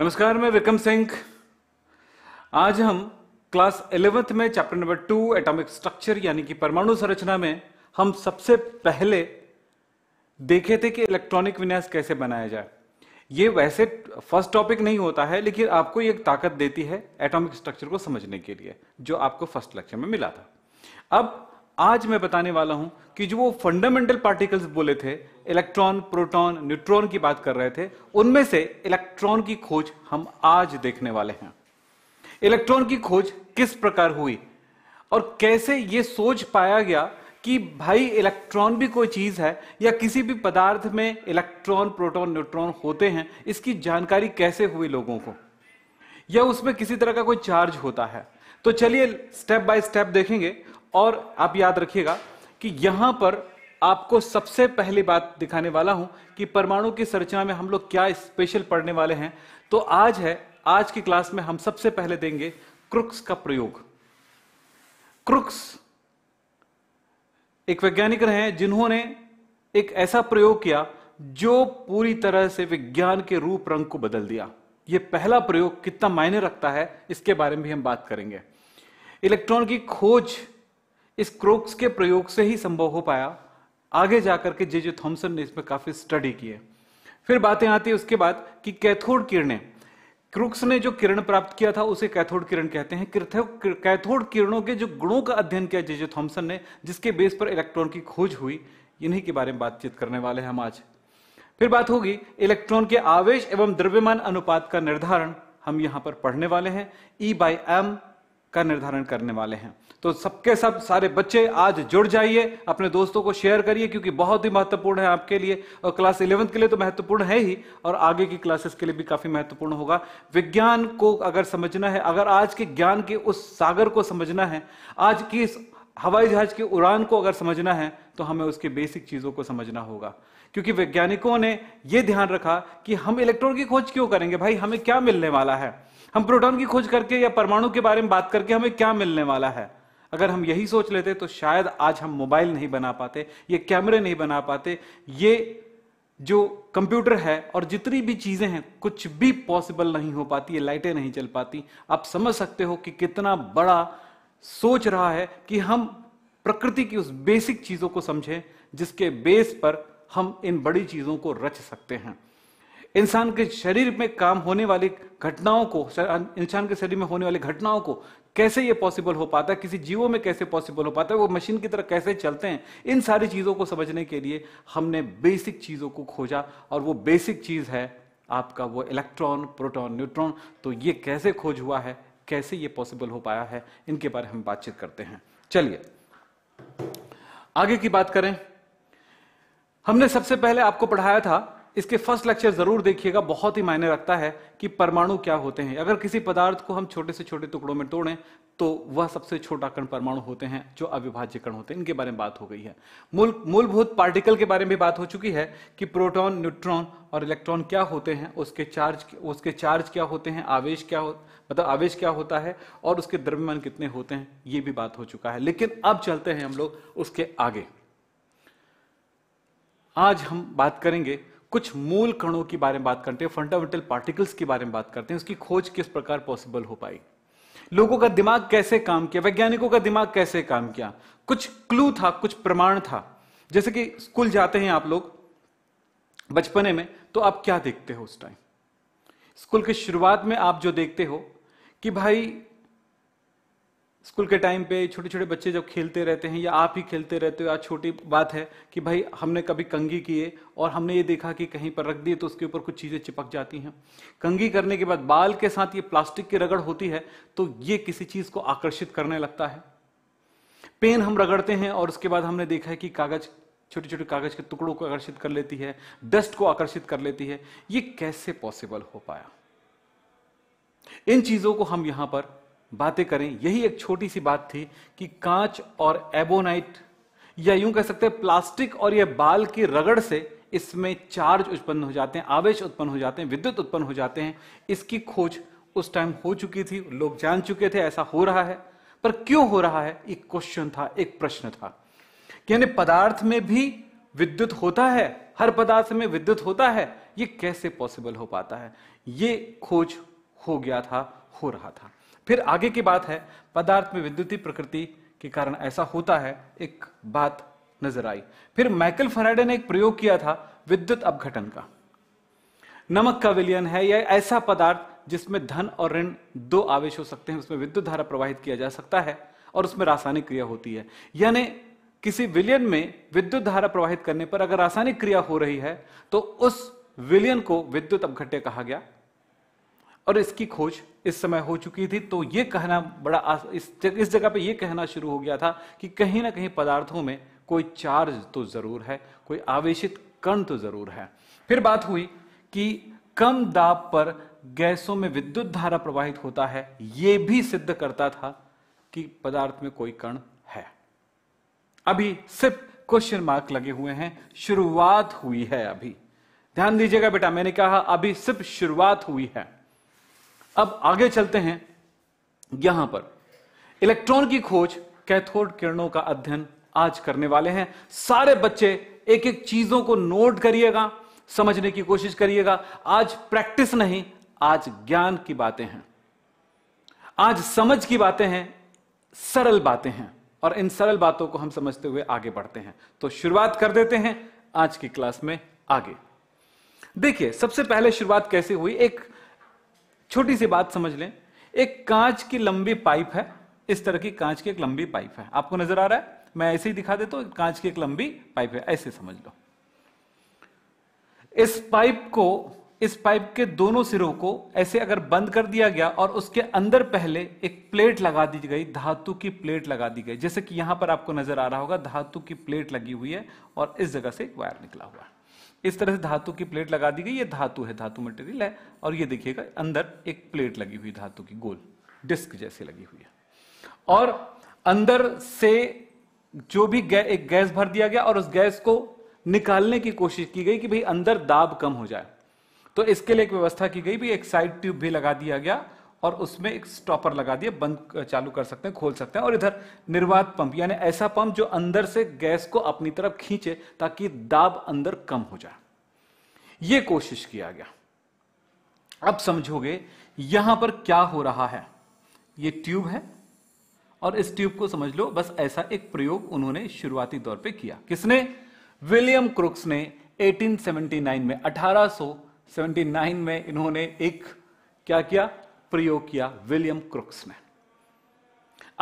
नमस्कार मैं विक्रम सिंह आज हम क्लास इलेवेंथ में chapter number two atomic structure यानी कि परमाणु संरचना में हम सबसे पहले देखे थे कि इलेक्ट्रॉनिक विन्यास कैसे बनाया जाए ये वैसे फर्स्ट टॉपिक नहीं होता है लेकिन आपको एक ताकत देती है एटॉमिक स्ट्रक्चर को समझने के लिए जो आपको फर्स्ट लेक्चर में मिला था अब आज मैं बताने वाला हूं कि जो वो फंडामेंटल पार्टिकल्स बोले थे इलेक्ट्रॉन प्रोटॉन न्यूट्रॉन की बात कर रहे थे उनमें से इलेक्ट्रॉन की खोज हम आज देखने वाले हैं इलेक्ट्रॉन की खोज किस प्रकार हुई और कैसे ये सोच पाया गया कि भाई इलेक्ट्रॉन भी कोई चीज है या किसी भी पदार्थ में इलेक्ट्रॉन प्रोटॉन न्यूट्रॉन होते हैं इसकी जानकारी कैसे हुई लोगों को या उसमें किसी तरह का कोई चार्ज होता है तो चलिए स्टेप बाय स्टेप देखेंगे और आप याद रखिएगा कि यहां पर आपको सबसे पहली बात दिखाने वाला हूं कि परमाणु की संरचना में हम लोग क्या स्पेशल पढ़ने वाले हैं तो आज है आज की क्लास में हम सबसे पहले देंगे क्रुक्स का प्रयोग क्रुक्स एक वैज्ञानिक रहे जिन्होंने एक ऐसा प्रयोग किया जो पूरी तरह से विज्ञान के रूप रंग को बदल दिया यह पहला प्रयोग कितना मायने रखता है इसके बारे में भी हम बात करेंगे इलेक्ट्रॉन की खोज इस क्रोक्स के प्रयोग से ही संभव हो पाया आगे जाकर के जे जे थॉम्सन ने इसमें काफी स्टडी किए फिर बातें आती है उसके बाद कि कैथोड किरणें क्रुक्स ने जो किरण प्राप्त किया था उसे कैथोड किरण कहते हैं कैथोड किरणों के जो गुणों का अध्ययन किया जेजे थॉम्सन ने जिसके बेस पर इलेक्ट्रॉन की खोज हुई इन्हीं के बारे में बातचीत करने वाले हैं हम आज फिर बात होगी इलेक्ट्रॉन के आवेश एवं द्रव्यमान अनुपात का निर्धारण हम यहां पर पढ़ने वाले हैं ई बाई एम का निर्धारण करने वाले हैं तो सबके सब सारे बच्चे आज जुड़ जाइए अपने दोस्तों को शेयर करिए क्योंकि बहुत ही महत्वपूर्ण है आपके लिए और क्लास इलेवंथ के लिए तो महत्वपूर्ण है ही और आगे की क्लासेस के लिए भी काफी महत्वपूर्ण होगा विज्ञान को अगर समझना है अगर आज के ज्ञान के उस सागर को समझना है आज की इस हवाई जहाज की उड़ान को अगर समझना है तो हमें उसके बेसिक चीजों को समझना होगा क्योंकि वैज्ञानिकों ने यह ध्यान रखा कि हम इलेक्ट्रॉन की खोज क्यों करेंगे भाई हमें क्या मिलने वाला है हम प्रोटॉन की खोज करके या परमाणु के बारे में बात करके हमें क्या मिलने वाला है अगर हम यही सोच लेते तो शायद आज हम मोबाइल नहीं बना पाते ये कैमरे नहीं बना पाते ये जो कंप्यूटर है और जितनी भी चीज़ें हैं कुछ भी पॉसिबल नहीं हो पाती ये लाइटें नहीं चल पाती आप समझ सकते हो कि कितना बड़ा सोच रहा है कि हम प्रकृति की उस बेसिक चीज़ों को समझें जिसके बेस पर हम इन बड़ी चीज़ों को रच सकते हैं इंसान के शरीर में काम होने वाली घटनाओं को इंसान के शरीर में होने वाली घटनाओं को कैसे ये पॉसिबल हो पाता है किसी जीवों में कैसे पॉसिबल हो पाता है वो मशीन की तरह कैसे चलते हैं इन सारी चीज़ों को समझने के लिए हमने बेसिक चीज़ों को खोजा और वो बेसिक चीज़ है आपका वो इलेक्ट्रॉन प्रोटॉन न्यूट्रॉन तो ये कैसे खोज हुआ है कैसे ये पॉसिबल हो पाया है इनके बारे में हम बातचीत करते हैं चलिए आगे की बात करें हमने सबसे पहले आपको पढ़ाया था इसके फर्स्ट लेक्चर जरूर देखिएगा बहुत ही मायने रखता है कि परमाणु क्या होते हैं अगर किसी पदार्थ को हम छोटे से छोटे टुकड़ों में तोड़ें तो वह सबसे छोटा कण परमाणु होते हैं जो अविभाज्य कण होते हैं इनके बारे में बात हो गई है मूल मूलभूत पार्टिकल के बारे में बात हो चुकी है कि प्रोटॉन न्यूट्रॉन और इलेक्ट्रॉन क्या होते हैं उसके चार्ज उसके चार्ज क्या होते हैं आवेश क्या हो मतलब आवेश क्या होता है और उसके द्रव्यमान कितने होते हैं ये भी बात हो चुका है लेकिन अब चलते हैं हम लोग उसके आगे आज हम बात करेंगे कुछ मूल कणों के बारे में बात करते हैं फंडामेंटल पार्टिकल्स के बारे में बात करते हैं उसकी खोज किस प्रकार पॉसिबल हो पाई लोगों का दिमाग कैसे काम किया वैज्ञानिकों का दिमाग कैसे काम किया कुछ क्लू था कुछ प्रमाण था जैसे कि स्कूल जाते हैं आप लोग बचपने में तो आप क्या देखते हो उस टाइम स्कूल की शुरुआत में आप जो देखते हो कि भाई स्कूल के टाइम पे छोटे छोटे बच्चे जब खेलते रहते हैं या आप ही खेलते रहते हो आज छोटी बात है कि भाई हमने कभी कंगी किए और हमने ये देखा कि कहीं पर रख दिए तो उसके ऊपर कुछ चीज़ें चिपक जाती हैं कंगी करने के बाद बाल के साथ ये प्लास्टिक की रगड़ होती है तो ये किसी चीज़ को आकर्षित करने लगता है पेन हम रगड़ते हैं और उसके बाद हमने देखा है कि कागज़ छोटे छोटे कागज़ के टुकड़ों को आकर्षित कर लेती है डस्ट को आकर्षित कर लेती है ये कैसे पॉसिबल हो पाया इन चीज़ों को हम यहां पर बातें करें यही एक छोटी सी बात थी कि कांच और एबोनाइट या यूं कह सकते हैं प्लास्टिक और यह बाल की रगड़ से इसमें चार्ज उत्पन्न हो जाते हैं आवेश उत्पन्न हो जाते हैं विद्युत उत्पन्न हो जाते हैं इसकी खोज उस टाइम हो चुकी थी लोग जान चुके थे ऐसा हो रहा है पर क्यों हो रहा है एक क्वेश्चन था एक प्रश्न था यानी पदार्थ में भी विद्युत होता है हर पदार्थ में विद्युत होता है यह कैसे पॉसिबल हो पाता है यह खोज हो गया था हो रहा था फिर आगे की बात है पदार्थ में विद्युतीय प्रकृति के कारण ऐसा होता है एक बात नजर आई फिर माइकल फराडे ने एक प्रयोग किया था विद्युत अपघटन का नमक का विलियन है या ऐसा पदार्थ जिसमें धन और ऋण दो आवेश हो सकते हैं उसमें विद्युत धारा प्रवाहित किया जा सकता है और उसमें रासायनिक क्रिया होती है यानी किसी विलियन में विद्युत धारा प्रवाहित करने पर अगर रासायनिक क्रिया हो रही है तो उस विलियन को विद्युत अपघट्य कहा गया और इसकी खोज इस समय हो चुकी थी तो ये कहना बड़ा आस, इस इस जगह पे ये कहना शुरू हो गया था कि कहीं ना कहीं पदार्थों में कोई चार्ज तो जरूर है कोई आवेशित कण तो जरूर है फिर बात हुई कि कम दाब पर गैसों में विद्युत धारा प्रवाहित होता है यह भी सिद्ध करता था कि पदार्थ में कोई कण है अभी सिर्फ क्वेश्चन मार्क लगे हुए हैं शुरुआत हुई है अभी ध्यान दीजिएगा बेटा मैंने कहा अभी सिर्फ शुरुआत हुई है अब आगे चलते हैं यहां पर इलेक्ट्रॉन की खोज कैथोड किरणों का अध्ययन आज करने वाले हैं सारे बच्चे एक एक चीजों को नोट करिएगा समझने की कोशिश करिएगा आज प्रैक्टिस नहीं आज ज्ञान की बातें हैं आज समझ की बातें हैं सरल बातें हैं और इन सरल बातों को हम समझते हुए आगे बढ़ते हैं तो शुरुआत कर देते हैं आज की क्लास में आगे देखिए सबसे पहले शुरुआत कैसे हुई एक छोटी सी बात समझ लें एक कांच की लंबी पाइप है इस तरह की कांच की एक लंबी पाइप है आपको नजर आ रहा है मैं ऐसे ही दिखा देता हूं कांच की एक लंबी पाइप है ऐसे समझ लो इस पाइप को इस पाइप के दोनों सिरों को ऐसे अगर बंद कर दिया गया और उसके अंदर पहले एक प्लेट लगा दी गई धातु की प्लेट लगा दी गई जैसे कि यहां पर आपको नजर आ रहा होगा धातु की प्लेट लगी हुई है और इस जगह से एक वायर निकला हुआ है इस तरह से धातु की प्लेट लगा दी गई ये धातु है धातु मटेरियल है और ये देखिएगा अंदर एक प्लेट लगी हुई धातु की गोल डिस्क जैसी लगी हुई है और अंदर से जो भी गै, एक गैस भर दिया गया और उस गैस को निकालने की कोशिश की गई कि भाई अंदर दाब कम हो जाए तो इसके लिए एक व्यवस्था की गई भी एक साइड ट्यूब भी लगा दिया गया और उसमें एक स्टॉपर लगा दिया बंद चालू कर सकते हैं खोल सकते हैं और इधर निर्वात पंप यानी ऐसा पंप जो अंदर से गैस को अपनी तरफ खींचे ताकि दाब अंदर कम हो जाए यह कोशिश किया गया अब समझोगे यहां पर क्या हो रहा है यह ट्यूब है और इस ट्यूब को समझ लो बस ऐसा एक प्रयोग उन्होंने शुरुआती दौर पर किया किसने विलियम क्रुक्स ने 1879 में 1879 में इन्होंने एक क्या किया प्रयोग किया विलियम क्रुक्स ने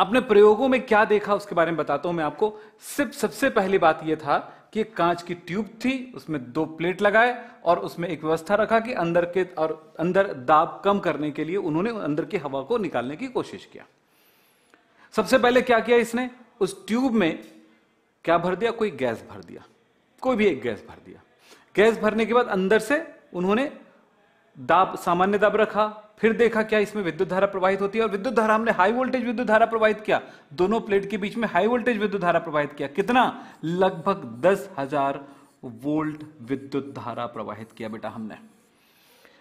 अपने प्रयोगों में क्या देखा उसके बारे में बताता हूं मैं आपको सिर्फ सबसे पहली बात यह था कि कांच की ट्यूब थी उसमें दो प्लेट लगाए और उसमें एक व्यवस्था रखा कि अंदर के और अंदर दाब कम करने के लिए उन्होंने अंदर की हवा को निकालने की कोशिश किया सबसे पहले क्या किया इसने उस ट्यूब में क्या भर दिया कोई गैस भर दिया कोई भी एक गैस भर दिया गैस भरने के बाद अंदर से उन्होंने दाब सामान्य दाब रखा फिर देखा क्या इसमें विद्युत धारा प्रवाहित होती है और विद्युत धारा हमने हाई वोल्टेज विद्युत धारा प्रवाहित किया दोनों प्लेट के बीच में हाई वोल्टेज विद्युत धारा प्रवाहित किया कितना लगभग दस हजार वोल्ट विद्युत धारा प्रवाहित किया बेटा हमने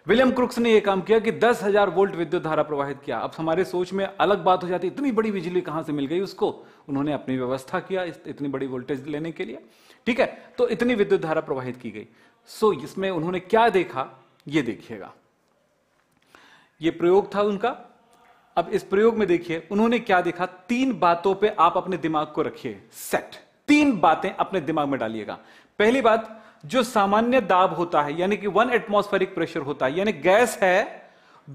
विलियम क्रुक्स ने यह काम किया कि दस हजार वोल्ट विद्युत धारा प्रवाहित किया अब हमारे सोच में अलग बात हो जाती इतनी बड़ी बिजली कहां से मिल गई उसको उन्होंने अपनी व्यवस्था किया इतनी बड़ी वोल्टेज लेने के लिए ठीक है तो इतनी विद्युत धारा प्रवाहित की गई सो इसमें उन्होंने क्या देखा ये देखिएगा ये प्रयोग था उनका अब इस प्रयोग में देखिए उन्होंने क्या देखा तीन बातों पे आप अपने दिमाग को रखिए सेट तीन बातें अपने दिमाग में डालिएगा पहली बात जो सामान्य दाब होता है यानी कि वन एटमोस्फेरिक प्रेशर होता है यानी गैस है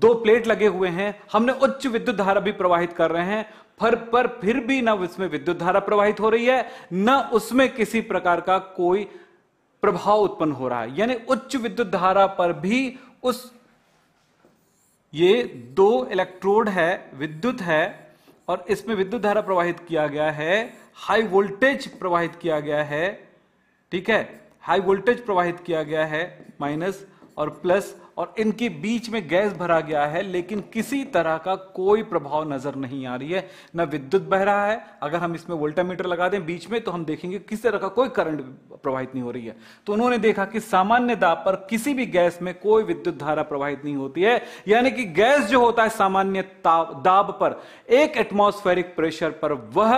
दो प्लेट लगे हुए हैं हमने उच्च विद्युत धारा भी प्रवाहित कर रहे हैं पर पर फिर भी ना उसमें विद्युत धारा प्रवाहित हो रही है ना उसमें किसी प्रकार का कोई प्रभाव उत्पन्न हो रहा है यानी उच्च विद्युत धारा पर भी उस ये दो इलेक्ट्रोड है विद्युत है और इसमें विद्युत धारा प्रवाहित किया गया है हाई वोल्टेज प्रवाहित किया गया है ठीक है हाई वोल्टेज प्रवाहित किया गया है माइनस और प्लस और इनके बीच में गैस भरा गया है लेकिन किसी तरह का कोई प्रभाव नजर नहीं आ रही है न विद्युत बह रहा है अगर हम इसमें वोल्टामीटर लगा दें बीच में तो हम देखेंगे किसी तरह का कोई करंट प्रवाहित नहीं हो रही है तो उन्होंने देखा कि सामान्य दाब पर किसी भी गैस में कोई विद्युत धारा प्रवाहित नहीं होती है यानी कि गैस जो होता है सामान्य दाब पर एक एटमोस्फेरिक प्रेशर पर वह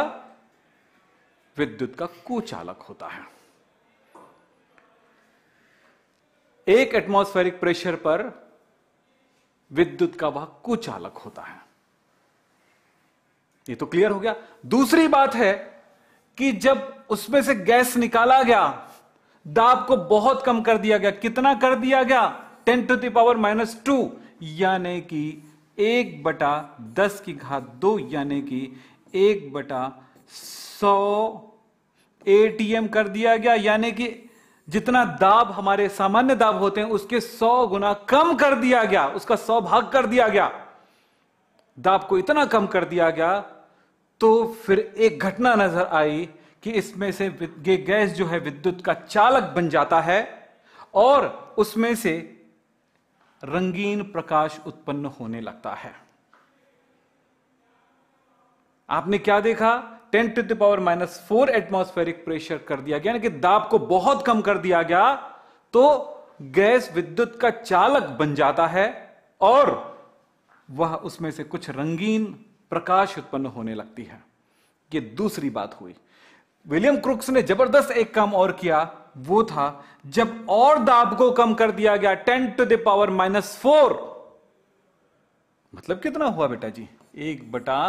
विद्युत का कुचालक होता है एक एटमॉस्फेरिक प्रेशर पर विद्युत का वह कुचालक होता है ये तो क्लियर हो गया दूसरी बात है कि जब उसमें से गैस निकाला गया दाब को बहुत कम कर दिया गया कितना कर दिया गया ten to the power minus two यानी कि एक बटा दस की घात दो यानी कि एक बटा सौ एटीएम कर दिया गया यानी कि जितना दाब हमारे सामान्य दाब होते हैं उसके सौ गुना कम कर दिया गया उसका सौ भाग कर दिया गया दाब को इतना कम कर दिया गया तो फिर एक घटना नजर आई कि इसमें से ये गैस जो है विद्युत का चालक बन जाता है और उसमें से रंगीन प्रकाश उत्पन्न होने लगता है आपने क्या देखा ten to the power minus four atmospheric pressure कर दिया गया यानी कि दाब को बहुत कम कर दिया गया तो गैस विद्युत का चालक बन जाता है और वह उसमें से कुछ रंगीन प्रकाश उत्पन्न होने लगती है यह दूसरी बात हुई विलियम क्रुक्स ने जबरदस्त एक काम और किया वो था जब और दाब को कम कर दिया गया ten to the power minus four मतलब कितना हुआ बेटा जी एक बटा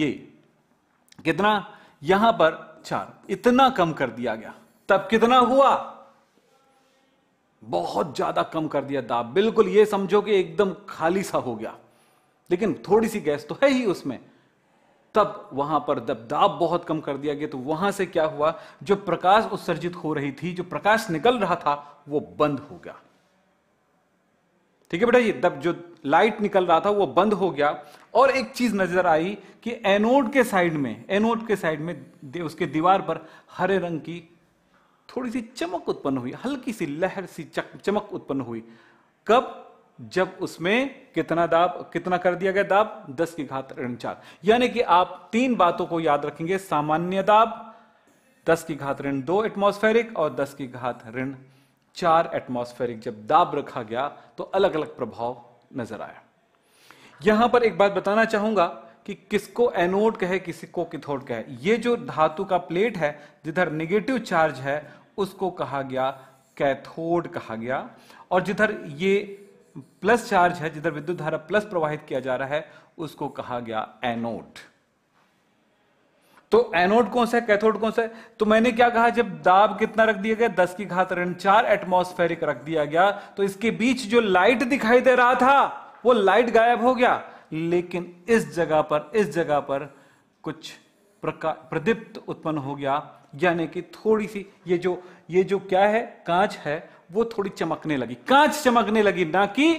ये कितना यहां पर चार इतना कम कर दिया गया तब कितना हुआ बहुत ज्यादा कम कर दिया दाब बिल्कुल ये समझो कि एकदम खाली सा हो गया लेकिन थोड़ी सी गैस तो है ही उसमें तब वहां पर जब दाब बहुत कम कर दिया गया तो वहां से क्या हुआ जो प्रकाश उत्सर्जित हो रही थी जो प्रकाश निकल रहा था वो बंद हो गया ठीक है बेटा ये दब जो लाइट निकल रहा था वो बंद हो गया और एक चीज नजर आई कि एनोड के साइड में एनोड के साइड में उसके दीवार पर हरे रंग की थोड़ी सी चमक उत्पन्न हुई हल्की सी लहर सी चमक उत्पन्न हुई कब जब उसमें कितना दाब कितना कर दिया गया दाब 10 की घात ऋण चार यानी कि आप तीन बातों को याद रखेंगे सामान्य दाब 10 की घात ऋण दो एटमोस्फेरिक और 10 की घात ऋण चार एटमॉस्फेरिक जब दाब रखा गया तो अलग अलग प्रभाव नजर आया यहां पर एक बात बताना चाहूंगा कि किसको एनोड कहे किसी को किथोड कहे ये जो धातु का प्लेट है जिधर निगेटिव चार्ज है उसको कहा गया कैथोड कहा गया और जिधर ये प्लस चार्ज है जिधर विद्युत धारा प्लस प्रवाहित किया जा रहा है उसको कहा गया एनोड तो एनोड कौन सा है कैथोड कौन सा है तो मैंने क्या कहा जब दाब कितना रख दिया गया दस की घात ऋण चार एटमोस्फेरिक रख दिया गया तो इसके बीच जो लाइट दिखाई दे रहा था वो लाइट गायब हो गया लेकिन इस जगह पर इस जगह पर कुछ प्रका प्रदीप्त उत्पन्न हो गया यानी कि थोड़ी सी ये जो ये जो क्या है कांच है वो थोड़ी चमकने लगी कांच चमकने लगी ना कि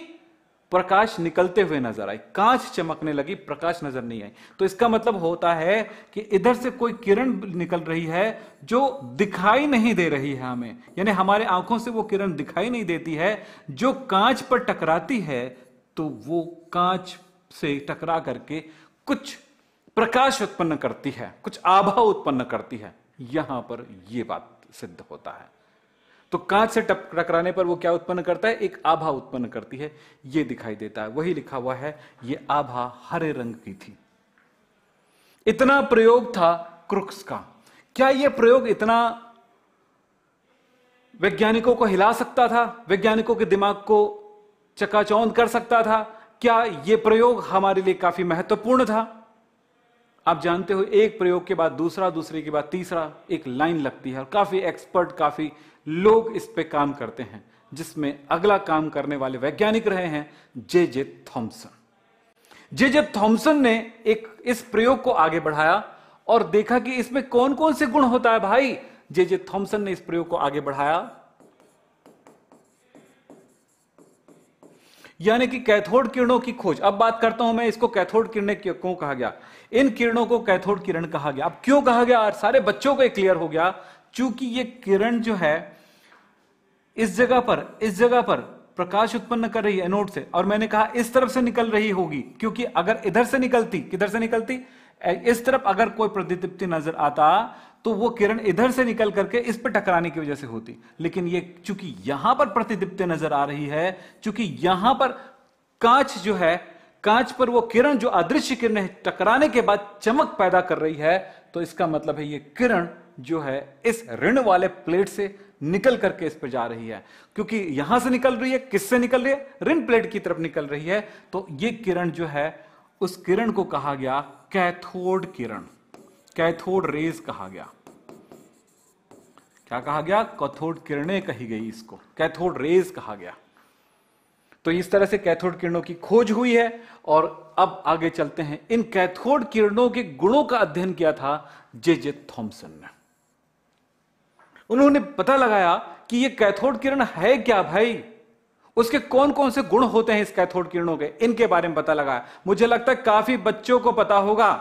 प्रकाश निकलते हुए नजर आई कांच चमकने लगी प्रकाश नजर नहीं आई तो इसका मतलब होता है कि इधर से कोई किरण निकल रही है जो दिखाई नहीं दे रही है हमें यानी हमारे आंखों से वो किरण दिखाई नहीं देती है जो कांच पर टकराती है तो वो कांच से टकरा करके कुछ प्रकाश उत्पन्न करती है कुछ आभा उत्पन्न करती है यहां पर यह बात सिद्ध होता है तो कांच से टकराने पर वो क्या उत्पन्न करता है एक आभा उत्पन्न करती है ये दिखाई देता है वही लिखा हुआ है ये आभा हरे रंग की थी इतना प्रयोग था क्रुक्स का क्या यह प्रयोग इतना वैज्ञानिकों को हिला सकता था वैज्ञानिकों के दिमाग को चकाचौंध कर सकता था क्या यह प्रयोग हमारे लिए काफी महत्वपूर्ण था आप जानते हो एक प्रयोग के बाद दूसरा दूसरे के बाद तीसरा एक लाइन लगती है और काफी एक्सपर्ट काफी लोग इस पे काम करते हैं जिसमें अगला काम करने वाले वैज्ञानिक रहे हैं जे जे थॉम्सन जे जे थॉम्सन ने एक इस प्रयोग को आगे बढ़ाया और देखा कि इसमें कौन कौन से गुण होता है भाई जे जे थॉम्सन ने इस प्रयोग को आगे बढ़ाया यानी कि कैथोड किरणों की खोज अब बात करता हूं मैं इसको कैथोड किरणें क्यों कहा गया इन किरणों को कैथोड किरण कहा गया अब क्यों कहा गया सारे बच्चों को क्लियर हो गया चूंकि ये किरण जो है इस जगह पर इस जगह पर प्रकाश उत्पन्न कर रही है एनोड से और मैंने कहा इस तरफ से निकल रही होगी क्योंकि अगर इधर से निकलती किधर से निकलती इस तरफ अगर कोई प्रतिदीप्ति नजर आता तो वो किरण इधर से निकल करके इस पर टकराने की वजह से होती लेकिन ये चूंकि यहां पर प्रतिदीप्त नजर आ रही है चूंकि यहां पर कांच जो है कांच पर वो किरण जो अदृश्य किरण है टकराने के बाद चमक पैदा कर रही है तो इसका मतलब है ये किरण जो है इस ऋण वाले प्लेट से निकल करके इस पर जा रही है क्योंकि यहां से निकल रही है किससे निकल रही है ऋण प्लेट की तरफ निकल रही है तो ये किरण जो है उस किरण को कहा गया कैथोड किरण कैथोड रेज कहा गया क्या कहा गया कैथोड किरणें कही गई इसको कैथोड रेज कहा गया तो इस तरह से कैथोड किरणों की खोज हुई है और अब आगे चलते हैं इन कैथोड किरणों के गुणों का अध्ययन किया था जे जे थॉम्सन ने उन्होंने पता लगाया कि ये कैथोड किरण है क्या भाई उसके कौन कौन से गुण होते हैं इस कैथोड किरणों के इनके बारे में पता लगाया मुझे लगता है काफी बच्चों को पता होगा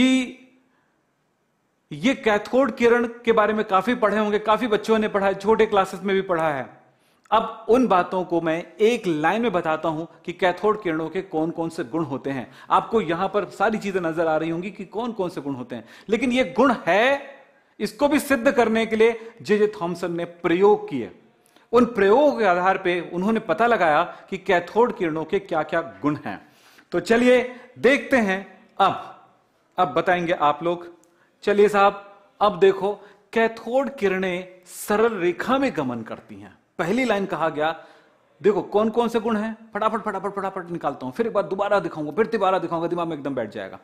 कि ये कैथकोड किरण के बारे में काफी पढ़े होंगे काफी बच्चों ने पढ़ा है छोटे क्लासेस में भी पढ़ा है अब उन बातों को मैं एक लाइन में बताता हूं कि कैथोड किरणों के कौन कौन से गुण होते हैं आपको यहां पर सारी चीजें नजर आ रही होंगी कि कौन कौन से गुण होते हैं लेकिन ये गुण है इसको भी सिद्ध करने के लिए जे जे थॉम्सन ने प्रयोग किए उन प्रयोग के आधार पर उन्होंने पता लगाया कि कैथोड किरणों के क्या क्या गुण हैं तो चलिए देखते हैं अब अब बताएंगे आप लोग चलिए साहब अब देखो कैथोड किरणें सरल रेखा में गमन करती हैं पहली लाइन कहा गया देखो कौन कौन से गुण हैं फटाफट फटाफट फटाफट निकालता हूं फिर एक बार दोबारा दिखाऊंगा फिर दोबारा दिखाऊंगा दिमाग में एकदम बैठ जाएगा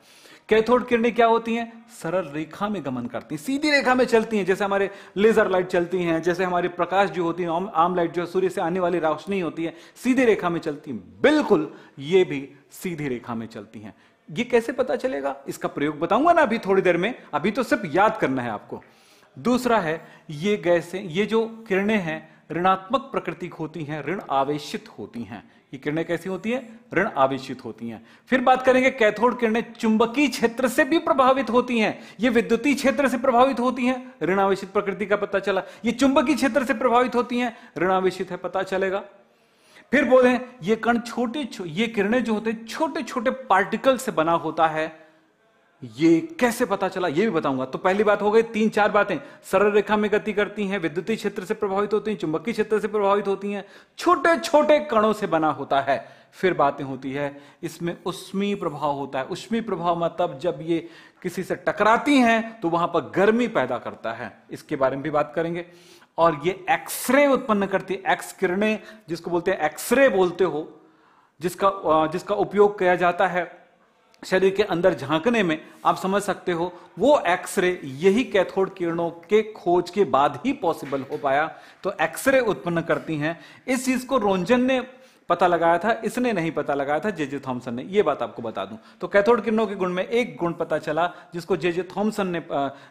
कैथोड किरणें क्या होती हैं सरल रेखा में गमन करती हैं सीधी रेखा में चलती हैं जैसे हमारे लेजर लाइट चलती हैं जैसे हमारी प्रकाश जो होती है आम, आम लाइट जो सूर्य से आने वाली रोशनी होती है सीधी रेखा में चलती है बिल्कुल ये भी सीधी रेखा में चलती हैं ये कैसे पता चलेगा इसका प्रयोग बताऊंगा ना अभी थोड़ी देर में अभी तो सिर्फ याद करना है आपको दूसरा है ये गैसें ये जो किरणें हैं ऋणात्मक प्रकृति होती हैं ऋण आवेशित होती हैं ये किरणें कैसी होती हैं ऋण आवेशित होती हैं फिर बात करेंगे कैथोड किरणें चुंबकीय क्षेत्र से भी प्रभावित होती हैं ये विद्युतीय क्षेत्र से प्रभावित होती हैं ऋण आवेशित प्रकृति का पता चला ये चुंबकीय क्षेत्र से प्रभावित होती हैं ऋण आवेशित है पता चलेगा फिर बोले ये कण छोटे छो, ये किरणें जो होते हैं छोटे छोटे पार्टिकल से बना होता है ये कैसे पता चला ये भी बताऊंगा तो पहली बात हो गई तीन चार बातें सरल रेखा में गति करती हैं विद्युतीय क्षेत्र से प्रभावित होती हैं चुंबकीय क्षेत्र से प्रभावित होती हैं छोटे छोटे कणों से बना होता है फिर बातें होती है इसमें उष्मी प्रभाव होता है उष्मी प्रभाव मतलब जब ये किसी से टकराती हैं तो वहां पर गर्मी पैदा करता है इसके बारे में भी बात करेंगे और ये एक्सरे उत्पन्न करती है एक्स किरणें जिसको बोलते हैं एक्सरे बोलते हो जिसका जिसका उपयोग किया जाता है शरीर के अंदर झांकने में आप समझ सकते हो वो एक्सरे यही कैथोड किरणों के खोज के बाद ही पॉसिबल हो पाया तो एक्सरे उत्पन्न करती हैं इस चीज को रोंजन ने पता लगाया था इसने नहीं पता लगाया था जेजे थॉमसन ने यह बात आपको बता दूं तो कैथोड किरणों के गुण में एक गुण पता चला जिसको जेजे थॉमसन ने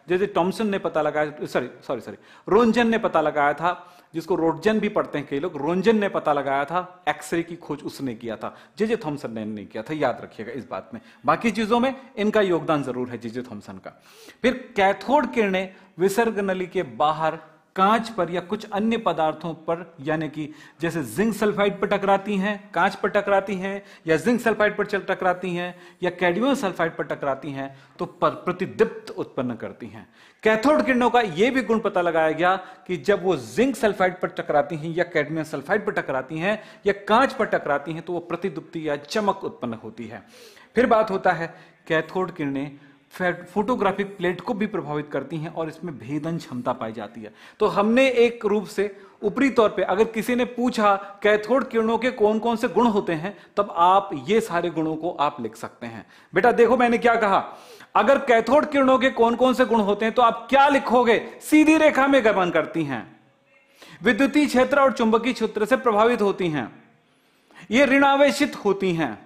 जेजे थॉमसन ने पता लगाया सॉरी सॉरी सॉरी रोंजन ने पता लगाया था जिसको रोडजन भी पढ़ते हैं कई लोग रोंजन ने पता लगाया था एक्सरे की खोज उसने किया था जेजे थॉमसन ने नहीं किया था याद रखिएगा इस बात में बाकी चीजों में इनका योगदान जरूर है जेजे थॉमसन का फिर कैथोड किरणें विसर्ग नली के बाहर कांच पर या कुछ अन्य पदार्थों पर यानी कि जैसे जिंक सल्फाइड पर टकराती हैं कांच पर टकराती हैं या जिंक सल्फाइड पर टकराती हैं या कैडमियम सल्फाइड पर टकराती हैं तो प्रतिदीप्त उत्पन्न करती हैं कैथोड किरणों का यह भी गुण पता लगाया गया कि जब वो जिंक सल्फाइड पर टकराती हैं या कैडमियम सल्फाइड पर टकराती हैं या कांच पर टकराती हैं तो वो प्रतिदीप्ति या चमक उत्पन्न होती है फिर बात होता है कैथोड किरणें फोटोग्राफिक प्लेट को भी प्रभावित करती हैं और इसमें भेदन क्षमता पाई जाती है तो हमने एक रूप से ऊपरी तौर पे अगर किसी ने पूछा कैथोड किरणों के कौन कौन से गुण होते हैं तब आप ये सारे गुणों को आप लिख सकते हैं बेटा देखो मैंने क्या कहा अगर कैथोड किरणों के कौन कौन से गुण होते हैं तो आप क्या लिखोगे सीधी रेखा में गमन करती हैं विद्युतीय क्षेत्र और चुंबकीय क्षेत्र से प्रभावित होती हैं ये ऋणावेशित होती हैं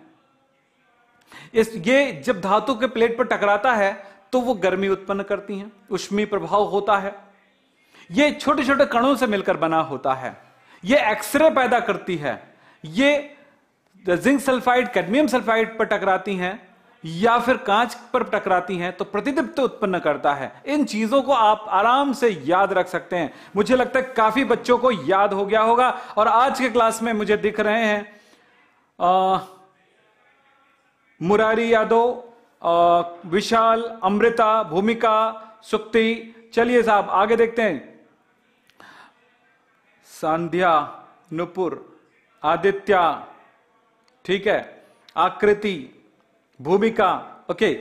इस ये जब धातु के प्लेट पर टकराता है तो वो गर्मी उत्पन्न करती हैं उष्मी प्रभाव होता है ये छोटे छोटे कणों से मिलकर बना होता है ये एक्सरे पैदा करती है ये जिंक सल्फाइड कैडमियम सल्फाइड पर टकराती हैं या फिर कांच पर टकराती हैं तो प्रतिदीप्त उत्पन्न करता है इन चीजों को आप आराम से याद रख सकते हैं मुझे लगता है काफी बच्चों को याद हो गया होगा और आज के क्लास में मुझे दिख रहे हैं आ, मुरारी यादव विशाल अमृता भूमिका सुक्ति चलिए साहब आगे देखते हैं संध्या नुपुर आदित्य ठीक है आकृति भूमिका ओके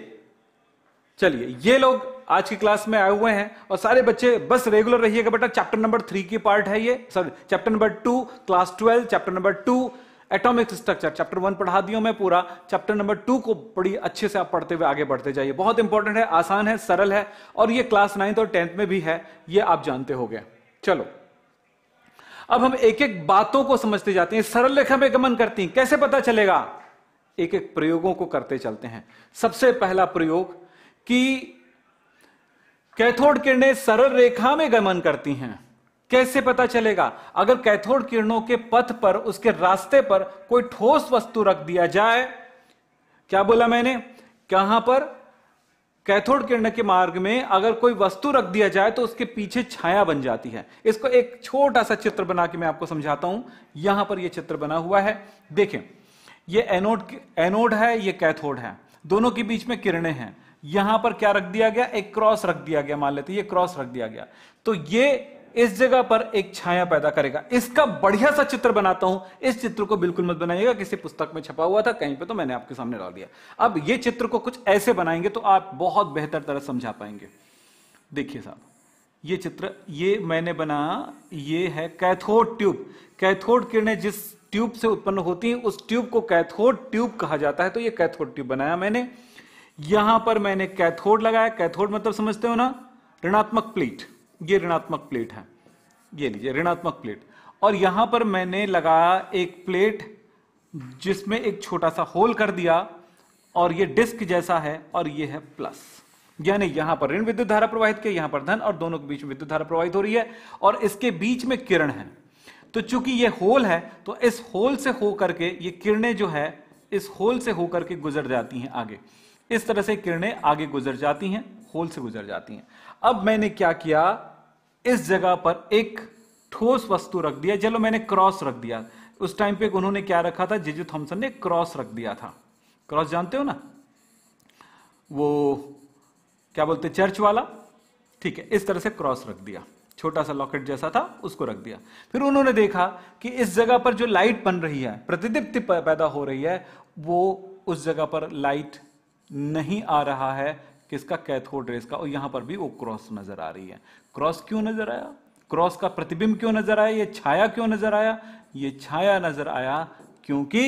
चलिए ये लोग आज की क्लास में आए हुए हैं और सारे बच्चे बस रेगुलर रहिएगा बेटा चैप्टर नंबर थ्री की पार्ट है ये sorry chapter number two class twelve chapter number two atomic structure chapter one पढ़ा दियो मैं पूरा चैप्टर नंबर टू को बड़ी अच्छे से आप पढ़ते हुए आगे बढ़ते जाइए बहुत इंपॉर्टेंट है आसान है सरल है और ये क्लास नाइन्थ और टेंथ में भी है ये आप जानते हो चलो अब हम एक एक बातों को समझते जाते हैं सरल रेखा में गमन करती हैं कैसे पता चलेगा एक एक प्रयोगों को करते चलते हैं सबसे पहला प्रयोग कि कैथोड किरणें सरल रेखा में गमन करती हैं कैसे पता चलेगा अगर कैथोड किरणों के पथ पर उसके रास्ते पर कोई ठोस वस्तु रख दिया जाए क्या बोला मैंने कहां पर कैथोड किरण के मार्ग में अगर कोई वस्तु रख दिया जाए तो उसके पीछे छाया बन जाती है इसको एक छोटा सा चित्र बना के मैं आपको समझाता हूं यहां पर यह चित्र बना हुआ है देखें यह एनोड एनोड है यह कैथोड है दोनों के बीच में किरणें हैं यहां पर क्या रख दिया गया एक क्रॉस रख दिया गया मान लेते ये क्रॉस रख दिया गया तो ये इस जगह पर एक छाया पैदा करेगा इसका बढ़िया सा चित्र बनाता हूं इस चित्र को बिल्कुल मत बनाइएगा किसी पुस्तक में छपा हुआ था कहीं पे तो मैंने आपके सामने डाल दिया अब ये चित्र को कुछ ऐसे बनाएंगे तो आप बहुत बेहतर तरह समझा पाएंगे देखिए साहब ये चित्र ये मैंने बना ये है कैथोड ट्यूब कैथोड किरणें जिस ट्यूब से उत्पन्न होती है उस ट्यूब को कैथोड ट्यूब कहा जाता है तो ये कैथोड ट्यूब बनाया मैंने यहां पर मैंने कैथोड लगाया कैथोड मतलब समझते हो ना ऋणात्मक प्लेट ये ऋणात्मक प्लेट है ये लीजिए ऋणात्मक प्लेट और यहां पर मैंने लगाया एक प्लेट जिसमें एक छोटा सा होल कर दिया और ये डिस्क जैसा है और ये है प्लस यानी यहां पर ऋण विद्युत धारा प्रवाहित किया यहां पर धन और दोनों के बीच में विद्युत धारा प्रवाहित हो रही है और इसके बीच में किरण है तो चूंकि ये होल है तो इस होल से होकर के ये किरणें जो है इस होल से होकर के गुजर जाती हैं आगे इस तरह से किरणें आगे गुजर जाती हैं होल से गुजर जाती हैं अब मैंने क्या किया इस जगह पर एक ठोस वस्तु रख दिया चलो मैंने क्रॉस रख दिया उस टाइम पे उन्होंने क्या रखा था जेजू थॉमसन ने क्रॉस रख दिया था क्रॉस जानते हो ना वो क्या बोलते चर्च वाला ठीक है इस तरह से क्रॉस रख दिया छोटा सा लॉकेट जैसा था उसको रख दिया फिर उन्होंने देखा कि इस जगह पर जो लाइट बन रही है प्रतिदीप्ति पैदा हो रही है वो उस जगह पर लाइट नहीं आ रहा है किसका कैथोड रेस का और यहां पर भी वो क्रॉस नजर आ रही है क्रॉस क्यों नजर आया क्रॉस का प्रतिबिंब क्यों नजर आया ये छाया क्यों नजर आया ये छाया नजर आया क्योंकि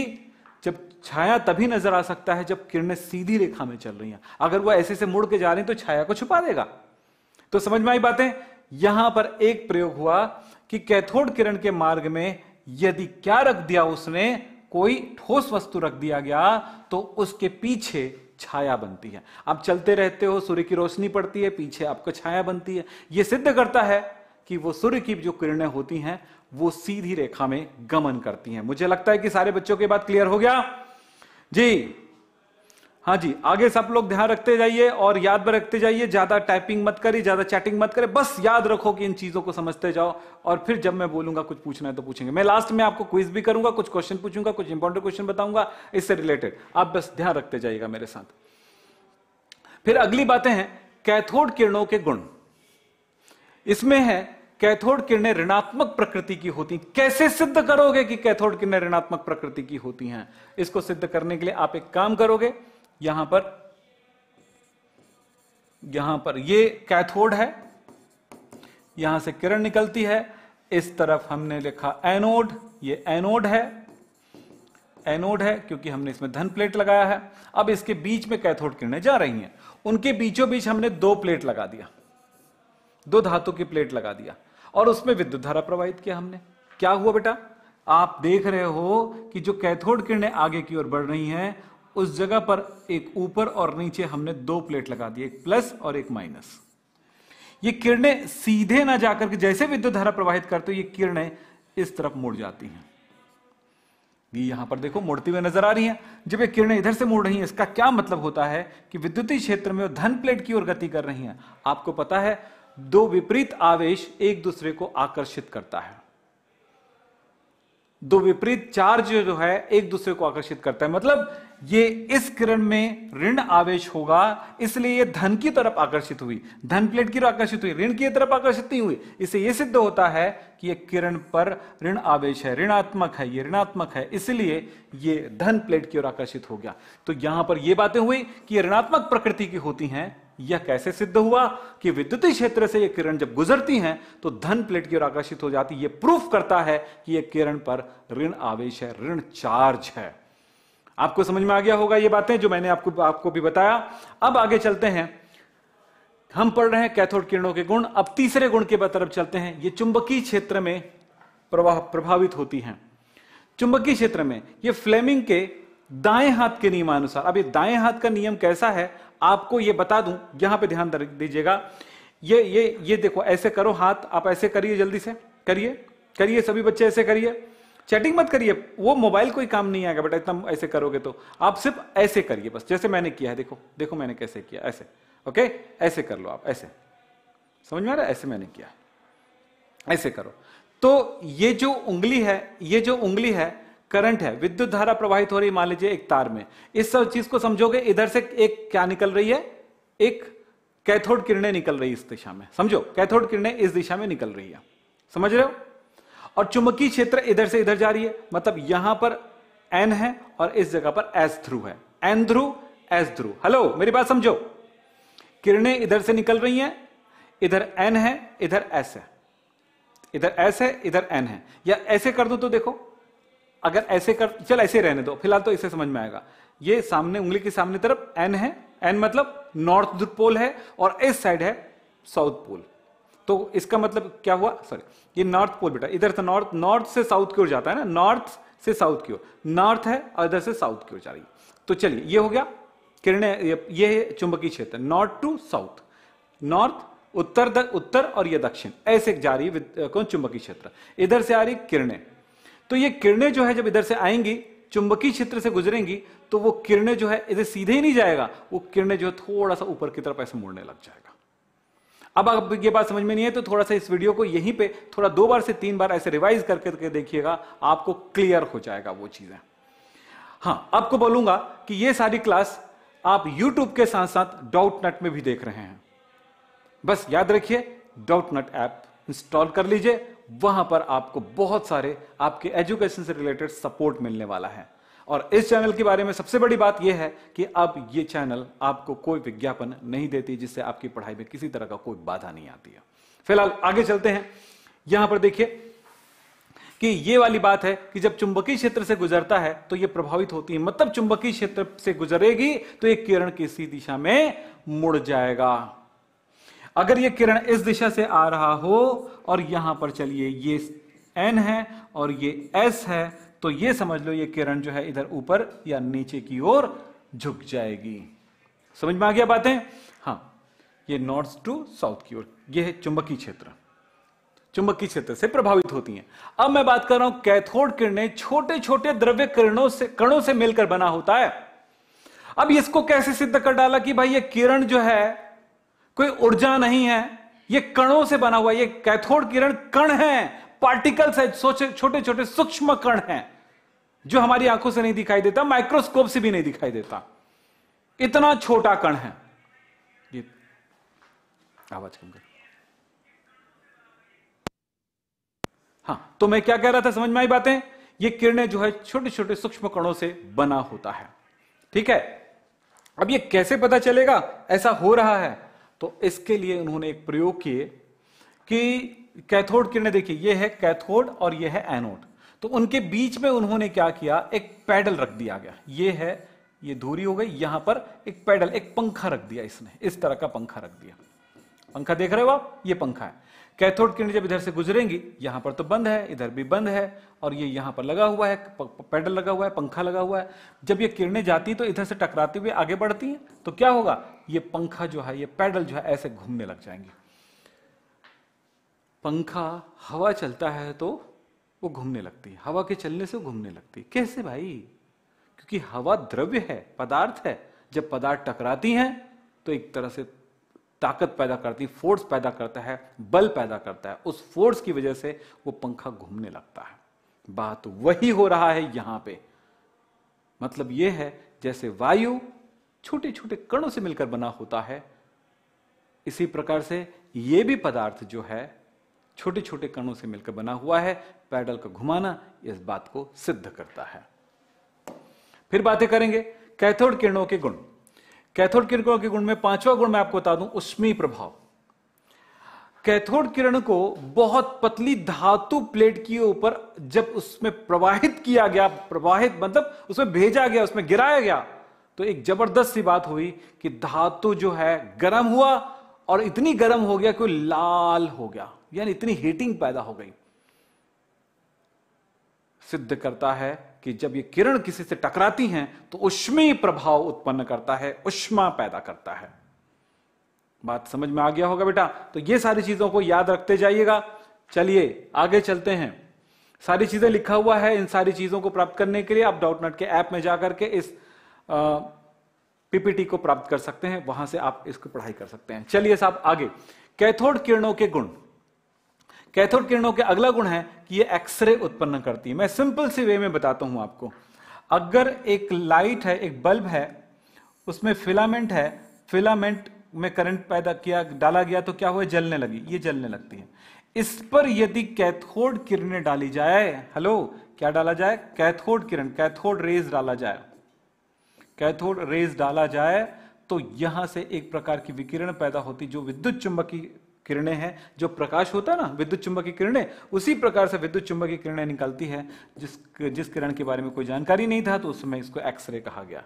जब छाया तभी नजर आ सकता है जब किरणें सीधी रेखा में चल रही हैं अगर वो ऐसे से मुड़ के जा रही तो छाया को छुपा देगा तो समझ में आई बातें यहां पर एक प्रयोग हुआ कि कैथोड किरण के मार्ग में यदि क्या रख दिया उसने कोई ठोस वस्तु रख दिया गया तो उसके पीछे छाया बनती है आप चलते रहते हो सूर्य की रोशनी पड़ती है पीछे आपको छाया बनती है यह सिद्ध करता है कि वो सूर्य की जो किरणें होती हैं वो सीधी रेखा में गमन करती हैं मुझे लगता है कि सारे बच्चों के बाद क्लियर हो गया जी हाँ जी आगे सब लोग ध्यान रखते जाइए और याद में रखते जाइए ज़्यादा टाइपिंग मत करिए ज़्यादा चैटिंग मत करें बस याद रखो कि इन चीज़ों को समझते जाओ और फिर जब मैं बोलूंगा कुछ पूछना है तो पूछेंगे मैं लास्ट में आपको क्विज भी करूंगा कुछ क्वेश्चन पूछूंगा कुछ इंपॉर्टेंट क्वेश्चन बताऊंगा इससे रिलेटेड आप बस ध्यान रखते जाइएगा मेरे साथ फिर अगली बातें हैं कैथोड किरणों के गुण इसमें है कैथोड किरणें ऋणात्मक प्रकृति की होती कैसे सिद्ध करोगे कि कैथोड किरणें ऋणात्मक प्रकृति की होती हैं इसको सिद्ध करने के लिए आप एक काम करोगे यहां पर यहां पर ये कैथोड है यहां से किरण निकलती है इस तरफ हमने लिखा एनोड ये एनोड है एनोड है क्योंकि हमने इसमें धन प्लेट लगाया है अब इसके बीच में कैथोड किरणें जा रही हैं उनके बीचों बीच हमने दो प्लेट लगा दिया दो धातु की प्लेट लगा दिया और उसमें विद्युत धारा प्रवाहित किया हमने क्या हुआ बेटा आप देख रहे हो कि जो कैथोड किरणें आगे की ओर बढ़ रही हैं उस जगह पर एक ऊपर और नीचे हमने दो प्लेट लगा दी एक प्लस और एक माइनस ये किरणें सीधे ना जाकर के जैसे विद्युत धारा प्रवाहित करते ये किरणें इस तरफ मुड़ जाती हैं ये यहां पर देखो मुड़ती हुई नजर आ रही हैं जब ये किरणें इधर से मुड़ रही हैं इसका क्या मतलब होता है कि विद्युतीय क्षेत्र में वो धन प्लेट की ओर गति कर रही हैं आपको पता है दो विपरीत आवेश एक दूसरे को आकर्षित करता है दो विपरीत चार्ज जो है एक दूसरे को आकर्षित करता है मतलब ये इस किरण में ऋण आवेश होगा इसलिए ये धन की तरफ आकर्षित हुई धन प्लेट की तरफ आकर्षित हुई ऋण की तरफ आकर्षित नहीं हुई इससे यह सिद्ध होता है कि ये किरण पर ऋण आवेश है ऋणात्मक है ये ऋणात्मक है इसलिए ये धन प्लेट की ओर आकर्षित हो गया तो यहां पर ये बातें हुई कि ये ऋणात्मक प्रकृति की होती हैं यह कैसे सिद्ध हुआ कि विद्युत क्षेत्र से यह किरण जब गुजरती हैं तो धन प्लेट की ओर आकर्षित हो जाती है यह प्रूफ करता है कि यह किरण पर ऋण आवेश है ऋण चार्ज है आपको समझ में आ गया होगा ये बातें जो मैंने आपको आपको भी बताया अब आगे चलते हैं हम पढ़ रहे हैं कैथोड किरणों के गुण अब तीसरे गुण के तरफ चलते हैं ये चुंबकीय क्षेत्र में प्रवाह प्रभावित होती हैं चुंबकीय क्षेत्र में ये फ्लेमिंग के दाएं हाथ के नियमानुसार अब ये दाएं हाथ का नियम कैसा है आपको ये बता दूं यहां पे ध्यान दीजिएगा ये ये ये देखो ऐसे करो हाथ आप ऐसे करिए जल्दी से करिए करिए सभी बच्चे ऐसे करिए चैटिंग मत करिए वो मोबाइल कोई काम नहीं आएगा बेटा इतना ऐसे करोगे तो आप सिर्फ ऐसे करिए बस जैसे मैंने किया है देखो देखो मैंने कैसे किया ऐसे ओके ऐसे कर लो आप ऐसे समझ में आ रहा है ऐसे मैंने किया ऐसे करो तो ये जो उंगली है ये जो उंगली है करंट है विद्युत धारा प्रवाहित हो रही मान लीजिए एक तार में इस सब चीज को समझोगे इधर से एक क्या निकल रही है एक कैथोड किरणें निकल रही इस दिशा में समझो कैथोड किरणें इस दिशा में निकल रही है समझ रहे हो और चुंबकीय क्षेत्र इधर से इधर जा रही है मतलब यहां पर एन है और इस जगह पर एस ध्रुव है एन ध्रुव एस ध्रुव हेलो मेरी बात समझो किरणें इधर से निकल रही हैं इधर एन है इधर एस है इधर एस है इधर एन है या ऐसे कर दो तो देखो अगर ऐसे कर चल ऐसे रहने दो फिलहाल तो इसे समझ में आएगा ये सामने उंगली के सामने तरफ एन है एन मतलब नॉर्थ पोल है और इस साइड है साउथ पोल तो इसका मतलब क्या हुआ सॉरी ये नॉर्थ पोल बेटा इधर से नॉर्थ नॉर्थ से साउथ की ओर जाता है ना नॉर्थ से साउथ की ओर नॉर्थ है और इधर से साउथ की ओर जा रही है तो चलिए ये हो गया किरणें ये चुंबकीय क्षेत्र नॉर्थ टू साउथ नॉर्थ उत्तर द, उत्तर और ये दक्षिण ऐसे जा रही है कौन चुंबकीय क्षेत्र इधर से आ रही किरणें तो ये किरणें जो है जब इधर से आएंगी चुंबकीय क्षेत्र से गुजरेंगी तो वो किरणें जो है इधर सीधे ही नहीं जाएगा वो किरणें जो है थोड़ा सा ऊपर की तरफ ऐसे मुड़ने लग जाएगा अब आप ये बात समझ में नहीं है तो थोड़ा सा इस वीडियो को यहीं पे थोड़ा दो बार से तीन बार ऐसे रिवाइज कर करके देखिएगा आपको क्लियर हो जाएगा वो चीजें हाँ आपको बोलूंगा कि ये सारी क्लास आप यूट्यूब के साथ साथ डाउट नट में भी देख रहे हैं बस याद रखिए डाउट नट ऐप इंस्टॉल कर लीजिए वहां पर आपको बहुत सारे आपके एजुकेशन से रिलेटेड सपोर्ट मिलने वाला है और इस चैनल के बारे में सबसे बड़ी बात यह है कि अब ये चैनल आपको कोई विज्ञापन नहीं देती जिससे आपकी पढ़ाई में किसी तरह का कोई बाधा नहीं आती है फिलहाल आगे चलते हैं यहां पर देखिए कि ये वाली बात है कि जब चुंबकीय क्षेत्र से गुजरता है तो यह प्रभावित होती है मतलब चुंबकीय क्षेत्र से गुजरेगी तो एक किरण किसी दिशा में मुड़ जाएगा अगर यह किरण इस दिशा से आ रहा हो और यहां पर चलिए ये एन है और ये एस है तो ये समझ लो ये किरण जो है इधर ऊपर या नीचे की ओर झुक जाएगी समझ में आ गया बातें हाँ ये नॉर्थ टू साउथ की ओर ये है चुंबकीय क्षेत्र चुंबकीय क्षेत्र से प्रभावित होती हैं अब मैं बात कर रहा हूं कैथोड किरणें छोटे छोटे द्रव्य किरणों से कणों से मिलकर बना होता है अब इसको कैसे सिद्ध कर डाला कि भाई ये किरण जो है कोई ऊर्जा नहीं है ये कणों से बना हुआ ये कैथोड किरण कण है पार्टिकल्स है छोटे छोटे सूक्ष्म कण हैं जो हमारी आंखों से नहीं दिखाई देता माइक्रोस्कोप से भी नहीं दिखाई देता इतना छोटा कण है ये आवाज कम कर हाँ तो मैं क्या कह रहा था समझ में आई बातें ये किरणें जो है छोटे छोटे सूक्ष्म कणों से बना होता है ठीक है अब ये कैसे पता चलेगा ऐसा हो रहा है तो इसके लिए उन्होंने एक प्रयोग किए कि कैथोड किरणें देखिए ये है कैथोड और ये है एनोड तो उनके बीच में उन्होंने क्या किया एक पैडल रख दिया गया ये है ये धूरी हो गई यहां पर एक पैडल एक पंखा रख दिया इसने इस तरह का पंखा रख दिया पंखा देख रहे हो आप ये पंखा है कैथोड किरण जब इधर से गुजरेंगी यहां पर तो बंद है इधर भी बंद है और ये यहां पर लगा हुआ है पेडल लगा हुआ है पंखा लगा हुआ है जब ये किरणें जाती तो इधर से टकराती हुई आगे बढ़ती हैं तो क्या होगा ये पंखा जो है ये पैडल जो है ऐसे घूमने लग जाएंगे पंखा हवा चलता है तो वो घूमने लगती है हवा के चलने से घूमने लगती है कैसे भाई क्योंकि हवा द्रव्य है पदार्थ है जब पदार्थ टकराती हैं तो एक तरह से ताकत पैदा करती फोर्स पैदा करता है बल पैदा करता है उस फोर्स की वजह से वो पंखा घूमने लगता है बात वही हो रहा है यहां पे मतलब यह है जैसे वायु छोटे छोटे कणों से मिलकर बना होता है इसी प्रकार से ये भी पदार्थ जो है छोटे छोटे कणों से मिलकर बना हुआ है पैडल का घुमाना इस बात को सिद्ध करता है फिर बातें करेंगे कैथोड किरणों के गुण कैथोड किरणों के गुण में पांचवा गुण मैं आपको बता दूं उष्मी प्रभाव कैथोड किरण को बहुत पतली धातु प्लेट के ऊपर जब उसमें प्रवाहित किया गया प्रवाहित मतलब उसमें भेजा गया उसमें गिराया गया तो एक जबरदस्त सी बात हुई कि धातु जो है गर्म हुआ और इतनी गर्म हो गया कि लाल हो गया यानी इतनी हीटिंग पैदा हो गई सिद्ध करता है कि जब ये किरण किसी से टकराती हैं तो उष्मी प्रभाव उत्पन्न करता है उष्मा पैदा करता है बात समझ में आ गया होगा बेटा तो ये सारी चीजों को याद रखते जाइएगा चलिए आगे चलते हैं सारी चीजें लिखा हुआ है इन सारी चीजों को प्राप्त करने के लिए आप नट के ऐप में जाकर के इस पीपीटी को प्राप्त कर सकते हैं वहां से आप इसको पढ़ाई कर सकते हैं चलिए साहब आगे कैथोड किरणों के गुण कैथोड किरणों के अगला गुण है कि ये एक्सरे उत्पन्न करती है मैं सिंपल सी वे में बताता हूं आपको अगर एक लाइट है एक बल्ब है उसमें फिलामेंट है फिलामेंट में करंट पैदा किया डाला गया तो क्या हुआ जलने लगी ये जलने लगती है इस पर यदि कैथोड किरणें डाली जाए हेलो क्या डाला जाए कैथोड किरण कैथोड रेज डाला जाए कैथोड रेज डाला जाए तो यहां से एक प्रकार की विकिरण पैदा होती जो विद्युत चुंबकीय किरणें हैं जो प्रकाश होता है ना विद्युत की किरणें उसी प्रकार से विद्युत की किरणें निकलती है जिस जिस किरण के बारे में कोई जानकारी नहीं था तो उस समय इसको एक्सरे कहा गया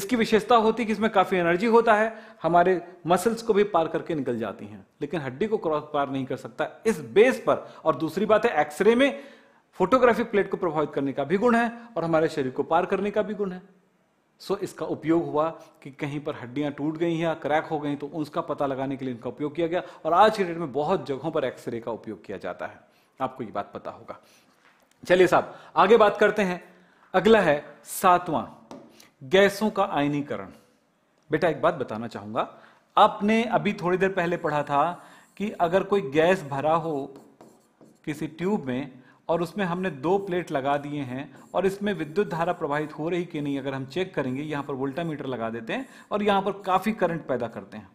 इसकी विशेषता होती है कि इसमें काफी एनर्जी होता है हमारे मसल्स को भी पार करके निकल जाती हैं लेकिन हड्डी को क्रॉस पार नहीं कर सकता इस बेस पर और दूसरी बात है एक्सरे में फोटोग्राफिक प्लेट को प्रभावित करने का भी गुण है और हमारे शरीर को पार करने का भी गुण है सो इसका उपयोग हुआ कि कहीं पर हड्डियां टूट गई हैं या क्रैक हो गई तो उसका पता लगाने के लिए इनका उपयोग किया गया और आज के डेट में बहुत जगहों पर एक्सरे का उपयोग किया जाता है आपको ये बात पता होगा चलिए साहब आगे बात करते हैं अगला है सातवां गैसों का आयनीकरण बेटा एक बात बताना चाहूंगा आपने अभी थोड़ी देर पहले पढ़ा था कि अगर कोई गैस भरा हो किसी ट्यूब में और उसमें हमने दो प्लेट लगा दिए हैं और इसमें विद्युत धारा प्रवाहित हो रही कि नहीं अगर हम चेक करेंगे यहाँ पर वोल्टा मीटर लगा देते हैं और यहाँ पर काफ़ी करंट पैदा करते हैं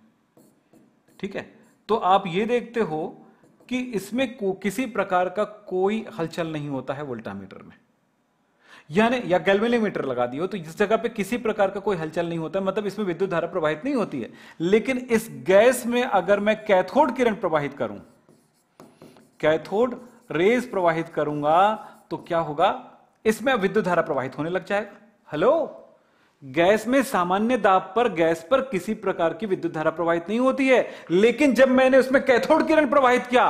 ठीक है तो आप ये देखते हो कि इसमें किसी प्रकार का कोई हलचल नहीं होता है वोल्टा मीटर में यानी या गैल्वेनीमीटर लगा दियो तो इस जगह पे किसी प्रकार का कोई हलचल नहीं होता मतलब इसमें विद्युत धारा प्रवाहित नहीं होती है लेकिन इस गैस में अगर मैं कैथोड किरण प्रवाहित करूं कैथोड रेज प्रवाहित करूंगा तो क्या होगा इसमें विद्युत धारा प्रवाहित होने लग जाएगा हेलो गैस में सामान्य दाब पर गैस पर किसी प्रकार की विद्युत धारा प्रवाहित नहीं होती है लेकिन जब मैंने उसमें कैथोड किरण प्रवाहित किया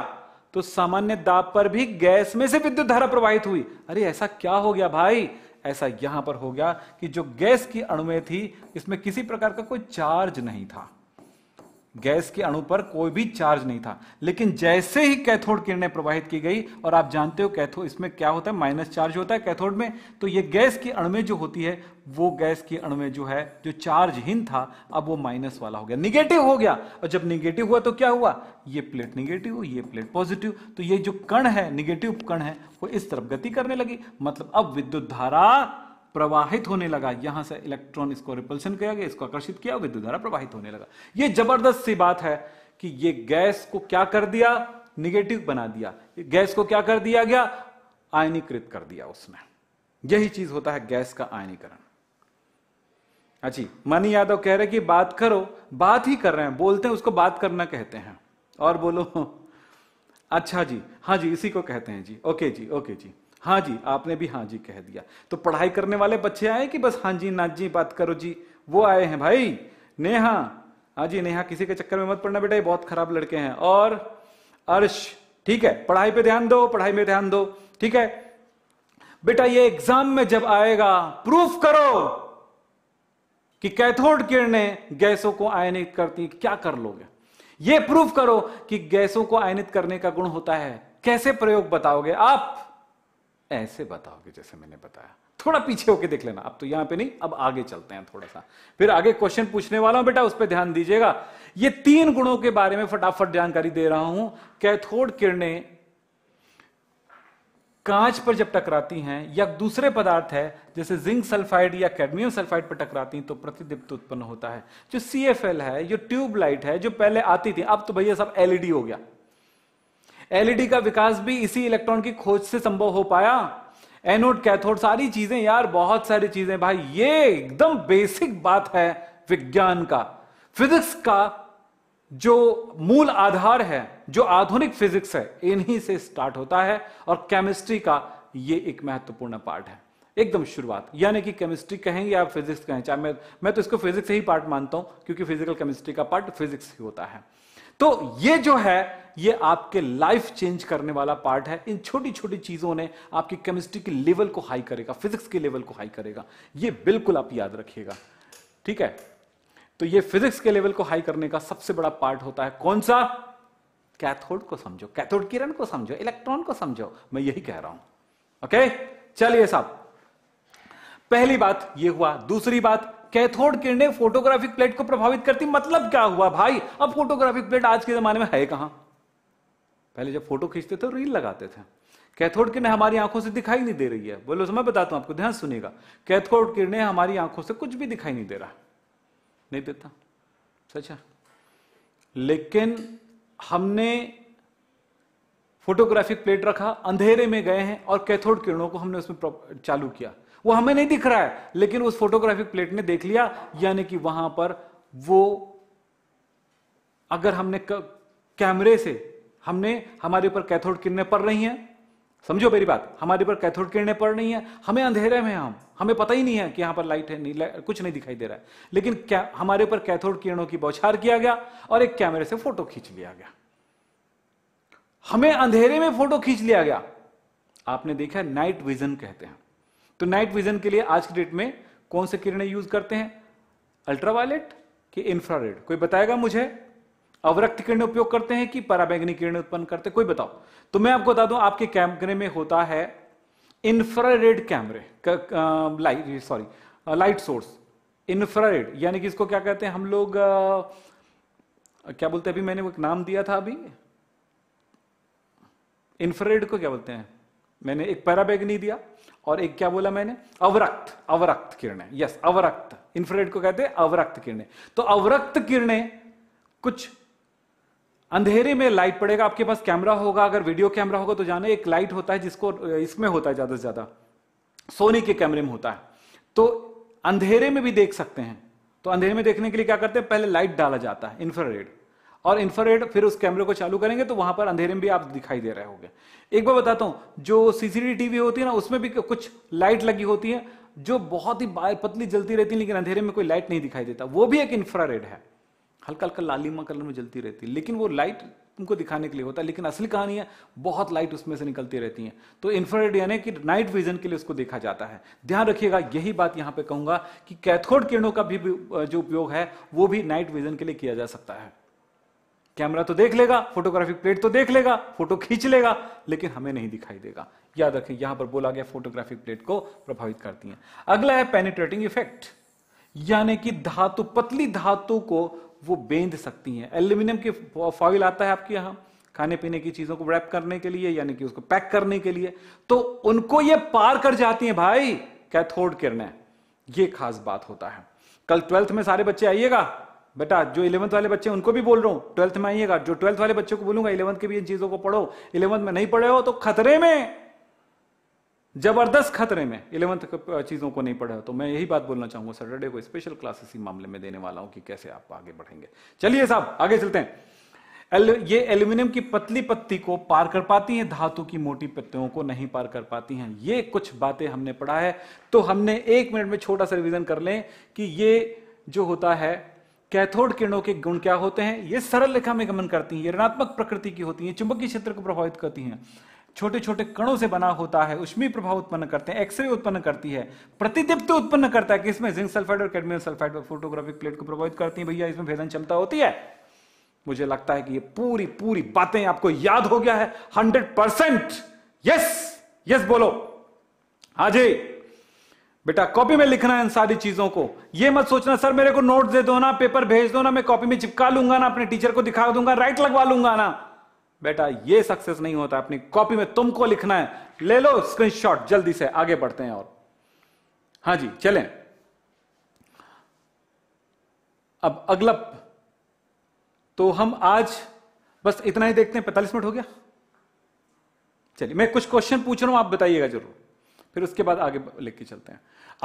तो सामान्य दाब पर भी गैस में से विद्युत धारा प्रवाहित हुई अरे ऐसा क्या हो गया भाई ऐसा यहां पर हो गया कि जो गैस की अणुए थी इसमें किसी प्रकार का कोई चार्ज नहीं था गैस के अणु पर कोई भी चार्ज नहीं था लेकिन जैसे ही कैथोड किरणें प्रवाहित की गई और आप जानते हो कैथो इसमें क्या होता है माइनस चार्ज होता है कैथोड में तो ये गैस की अणु में जो होती है वो गैस की अणु में जो है जो चार्जहीन था अब वो माइनस वाला हो गया निगेटिव हो गया और जब निगेटिव हुआ तो क्या हुआ ये प्लेट निगेटिव ये प्लेट पॉजिटिव तो ये जो कण है निगेटिव कण है वो इस तरफ गति करने लगी मतलब अब विद्युत धारा प्रवाहित होने लगा यहां से इलेक्ट्रॉन इसको रिपल्शन किया गया इसको आकर्षित किया विद्युत धारा प्रवाहित होने लगा ये जबरदस्त सी बात है कि ये गैस को क्या कर दिया निगेटिव बना दिया गैस को क्या कर दिया गया आयनीकृत कर दिया उसने यही चीज होता है गैस का आयनीकरण अच्छी मनी यादव कह रहे कि बात करो बात ही कर रहे हैं बोलते हैं उसको बात करना कहते हैं और बोलो अच्छा जी हाँ जी इसी को कहते हैं जी ओके जी ओके जी हाँ जी आपने भी हाँ जी कह दिया तो पढ़ाई करने वाले बच्चे आए कि बस हाँ जी ना जी बात करो जी वो आए हैं भाई नेहा हाँ जी नेहा किसी के चक्कर में मत पड़ना बेटा ये बहुत खराब लड़के हैं और अर्श ठीक है पढ़ाई पे ध्यान दो पढ़ाई में ध्यान दो ठीक है बेटा ये एग्जाम में जब आएगा प्रूफ करो कि कैथोड किरणें गैसों को आयनित करती क्या कर लोगे ये प्रूफ करो कि गैसों को आयनित करने का गुण होता है कैसे प्रयोग बताओगे आप ऐसे बताओगे जैसे मैंने बताया थोड़ा पीछे होके देख लेना अब तो यहां पे नहीं अब आगे चलते हैं थोड़ा सा फिर आगे क्वेश्चन पूछने वाला हूं बेटा उस पर ध्यान दीजिएगा ये तीन गुणों के बारे में फटाफट जानकारी दे रहा हूं कैथोड किरणें कांच पर जब टकराती हैं या दूसरे पदार्थ है जैसे जिंक सल्फाइड या कैडमियम सल्फाइड पर टकराती हैं तो प्रतिदीप्त उत्पन्न होता है जो सी है जो ट्यूबलाइट है जो पहले आती थी अब तो भैया सब एलईडी e हो गया एलईडी का विकास भी इसी इलेक्ट्रॉन की खोज से संभव हो पाया एनोड कैथोड सारी चीजें यार बहुत सारी चीजें भाई ये एकदम बेसिक बात है विज्ञान का फिजिक्स का जो मूल आधार है जो आधुनिक फिजिक्स है इन्हीं से स्टार्ट होता है और केमिस्ट्री का ये एक महत्वपूर्ण पार्ट है एकदम शुरुआत यानी कि केमिस्ट्री कहें या फिजिक्स कहें चाहे मैं मैं तो इसको फिजिक्स ही पार्ट मानता हूं क्योंकि फिजिकल केमिस्ट्री का पार्ट फिजिक्स ही होता है तो ये जो है ये आपके लाइफ चेंज करने वाला पार्ट है इन छोटी छोटी चीजों ने आपकी केमिस्ट्री के लेवल को हाई करेगा फिजिक्स के लेवल को हाई करेगा ये बिल्कुल आप याद रखिएगा ठीक है तो ये फिजिक्स के लेवल को हाई करने का सबसे बड़ा पार्ट होता है कौन सा कैथोड को समझो कैथोड किरण को समझो इलेक्ट्रॉन को समझो मैं यही कह रहा हूं ओके चलिए साहब पहली बात यह हुआ दूसरी बात कैथोड किरणें फोटोग्राफिक प्लेट को प्रभावित करती मतलब क्या हुआ भाई अब फोटोग्राफिक प्लेट आज के जमाने में है कहां पहले जब फोटो खींचते थे रील लगाते थे कैथोड किरणें हमारी आंखों से दिखाई नहीं दे रही है बोलो मैं बताता हूं आपको ध्यान सुनेगा कैथोड किरणें हमारी आंखों से कुछ भी दिखाई नहीं दे रहा नहीं देता सच है लेकिन हमने फोटोग्राफिक प्लेट रखा अंधेरे में गए हैं और कैथोड किरणों को हमने उसमें चालू किया वो हमें नहीं दिख रहा है लेकिन उस फोटोग्राफिक प्लेट ने देख लिया यानी कि वहां पर वो अगर हमने कैमरे से हमने हमारे ऊपर कैथोड किरणें पड़ रही हैं समझो मेरी बात हमारे ऊपर कैथोड किरणें पड़ रही हैं हमें अंधेरे में हम हमें पता ही नहीं है कि यहां पर लाइट है नहीं लाइट, कुछ नहीं दिखाई दे रहा है लेकिन क्या हमारे ऊपर कैथोड किरणों की बौछार किया गया और एक कैमरे से फोटो खींच लिया गया हमें अंधेरे में फोटो खींच लिया गया आपने देखा नाइट विजन कहते हैं तो नाइट विजन के लिए आज के डेट में कौन से किरणें यूज करते हैं अल्ट्रावायलेट कि इंफ्रारेड कोई बताएगा मुझे अवरक्त किरण उपयोग करते हैं कि पराबैंगनी किरण उत्पन्न करते कोई बताओ तो मैं आपको बता दूं आपके कैमरे में होता है इंफ्रारेड कैमरे light sorry light source infrared यानी कि इसको क्या कहते हैं हम लोग आ, क्या बोलते हैं अभी मैंने एक नाम दिया था अभी इंफ्रारेड को क्या बोलते हैं मैंने एक पैराबैगनी दिया और एक क्या बोला मैंने अवरक्त अवरक्त किरणें यस अवरक्त इंफ्रारेड को कहते हैं अवरक्त किरणें तो अवरक्त किरणें कुछ अंधेरे में लाइट पड़ेगा आपके पास कैमरा होगा अगर वीडियो कैमरा होगा तो जाने एक लाइट होता है जिसको इसमें होता है ज्यादा से ज्यादा सोनी के कैमरे में होता है तो अंधेरे में भी देख सकते हैं तो अंधेरे में देखने के लिए क्या करते हैं पहले लाइट डाला जाता है इंफ्रारेड और इंफ्रारेड फिर उस कैमरे को चालू करेंगे तो वहां पर अंधेरे में भी आप दिखाई दे रहे होंगे एक बार बताता हूं जो सीसीटीवी टीवी होती है ना उसमें भी कुछ लाइट लगी होती है जो बहुत ही पतली जलती रहती है लेकिन अंधेरे में कोई लाइट नहीं दिखाई देता वो भी एक इंफ्रारेड है हल्का हल्का लालिमा कलर में जलती रहती है लेकिन वो लाइट उनको दिखाने के लिए होता है लेकिन असली कहानी है बहुत लाइट उसमें से निकलती रहती है तो इंफ्रारेड यानी कि नाइट विजन के लिए उसको देखा जाता है ध्यान रखिएगा यही बात यहां पे कहूंगा कि कैथोड किरणों का भी जो उपयोग है वो भी नाइट विजन के लिए किया जा सकता है कैमरा तो देख लेगा फोटोग्राफिक प्लेट तो देख लेगा फोटो खींच लेगा लेकिन हमें नहीं दिखाई देगा याद रखें यहां पर बोला गया फोटोग्राफिक प्लेट को प्रभावित करती है अगला है पेनिट्रेटिंग इफेक्ट यानी कि धातु पतली धातु को वो बेंध सकती हैं एल्यूमिनियम की फॉइल आता है आपके यहां खाने पीने की चीजों को रैप करने के लिए यानी कि उसको पैक करने के लिए तो उनको ये पार कर जाती हैं भाई कैथोड किरणें ये खास बात होता है कल ट्वेल्थ में सारे बच्चे आइएगा बेटा जो इलेवंथ वाले बच्चे उनको भी बोल रहा हूँ ट्वेल्थ में आइएगा जो ट्वेल्थ वाले बच्चों को बोलूंगा इलेवंथ के भी इन चीजों को पढ़ो इलेवंथ में नहीं पढ़े हो तो खतरे में जबरदस्त खतरे में इलेवंथ चीज़ों को नहीं पढ़े हो तो मैं यही बात बोलना चाहूंगा सैटरडे को स्पेशल क्लास इसी मामले में देने वाला हूं कि कैसे आप आगे बढ़ेंगे चलिए साहब आगे चलते हैं ये एल्यूमिनियम की पतली पत्ती को पार कर पाती हैं धातु की मोटी पत्तियों को नहीं पार कर पाती हैं ये कुछ बातें हमने पढ़ा है तो हमने एक मिनट में छोटा सा रिविजन कर लें कि ये जो होता है कैथोड किरणों के गुण क्या होते हैं ये सरल रेखा में गमन करती हैं ये ऋणात्मक प्रकृति की होती हैं चुंबकीय क्षेत्र को प्रभावित करती हैं छोटे छोटे कणों से बना होता है उष्मी प्रभाव उत्पन्न करते हैं एक्सरे उत्पन्न करती है प्रतिदीप्त उत्पन्न करता है कि इसमें जिंक सल्फाइड और कैडमियम सल्फाइड फोटोग्राफिक प्लेट को प्रभावित करती है भैया इसमें भेदन क्षमता होती है मुझे लगता है कि ये पूरी पूरी बातें आपको याद हो गया है हंड्रेड परसेंट यस यस बोलो हाजी बेटा कॉपी में लिखना है इन सारी चीजों को ये मत सोचना सर मेरे को नोट दे दो ना पेपर भेज दो ना मैं कॉपी में चिपका लूंगा ना अपने टीचर को दिखा दूंगा राइट लगवा लूंगा ना बेटा ये सक्सेस नहीं होता अपनी कॉपी में तुमको लिखना है ले लो स्क्रीनशॉट जल्दी से आगे बढ़ते हैं और हाँ जी चलें अब अगला तो हम आज बस इतना ही देखते हैं पैंतालीस मिनट हो गया चलिए मैं कुछ क्वेश्चन पूछ रहा हूं आप बताइएगा जरूर फिर उसके बाद आगे लेके चलते हैं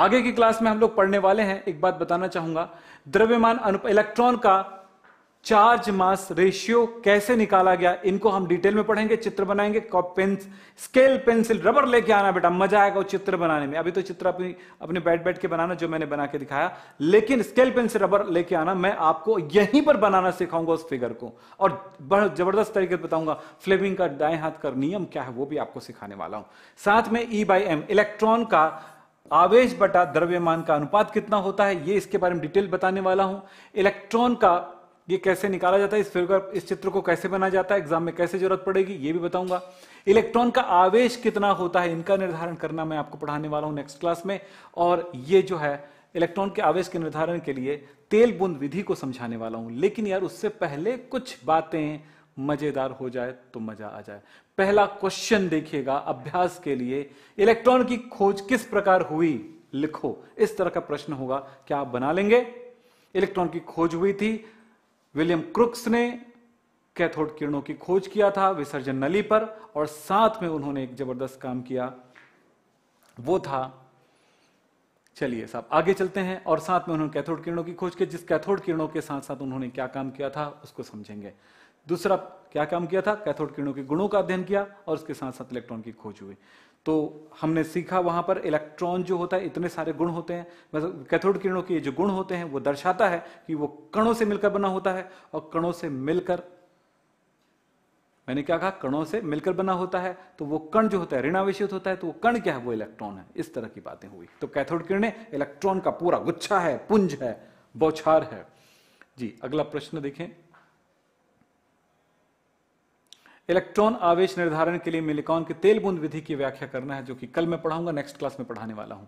आगे की क्लास में हम लोग पढ़ने वाले हैं एक बात बताना चाहूंगा द्रव्यमान इलेक्ट्रॉन का चार्ज मास रेशियो कैसे निकाला गया इनको हम डिटेल में पढ़ेंगे चित्र बनाएंगे पेन स्केल पेंसिल रबर लेके आना बेटा मजा आएगा वो चित्र बनाने में अभी तो चित्र अपनी अपने बैठ बैठ के बनाना जो मैंने बना के दिखाया लेकिन स्केल पेंसिल रबर लेके आना मैं आपको यहीं पर बनाना सिखाऊंगा उस फिगर को और बड़ा जबरदस्त तरीके से बताऊंगा फ्लेमिंग का दाएं हाथ का नियम क्या है वो भी आपको सिखाने वाला हूं साथ में ई बाई एम इलेक्ट्रॉन का आवेश बटा द्रव्यमान का अनुपात कितना होता है ये इसके बारे में डिटेल बताने वाला हूं इलेक्ट्रॉन का ये कैसे निकाला जाता है इस फिगर इस चित्र को कैसे बनाया जाता है एग्जाम में कैसे जरूरत पड़ेगी ये भी बताऊंगा इलेक्ट्रॉन का आवेश कितना होता है इनका निर्धारण करना मैं आपको पढ़ाने वाला हूं नेक्स्ट क्लास में और ये जो है इलेक्ट्रॉन के आवेश के निर्धारण के लिए तेल बुंद विधि को समझाने वाला हूं लेकिन यार उससे पहले कुछ बातें मजेदार हो जाए तो मजा आ जाए पहला क्वेश्चन देखिएगा अभ्यास के लिए इलेक्ट्रॉन की खोज किस प्रकार हुई लिखो इस तरह का प्रश्न होगा क्या आप बना लेंगे इलेक्ट्रॉन की खोज हुई थी विलियम क्रुक्स ने कैथोड किरणों की खोज किया था विसर्जन नली पर और साथ में उन्होंने एक जबरदस्त काम किया वो था चलिए साहब आगे चलते हैं और साथ में उन्होंने कैथोड किरणों की खोज की जिस कैथोड किरणों के साथ साथ उन्होंने क्या काम किया था उसको समझेंगे दूसरा क्या काम किया था कैथोड किरणों के गुणों का अध्ययन किया और उसके साथ साथ इलेक्ट्रॉन की खोज हुई तो हमने सीखा वहां पर इलेक्ट्रॉन जो होता है इतने सारे गुण होते हैं मतलब कैथोड किरणों के जो गुण होते हैं वो दर्शाता है कि वो कणों से मिलकर बना होता है और कणों से मिलकर मैंने क्या कहा कणों से मिलकर बना होता है तो वो कण जो होता है ऋणावेशित होता है तो वो कण क्या है वो इलेक्ट्रॉन है इस तरह की बातें हुई तो कैथोड किरण इलेक्ट्रॉन का पूरा गुच्छा है पुंज है बौछार है जी अगला प्रश्न देखें इलेक्ट्रॉन आवेश निर्धारण के लिए मिलिकॉन की तेल बूंद विधि की व्याख्या करना है जो कि कल मैं पढ़ाऊंगा नेक्स्ट क्लास में पढ़ाने वाला हूं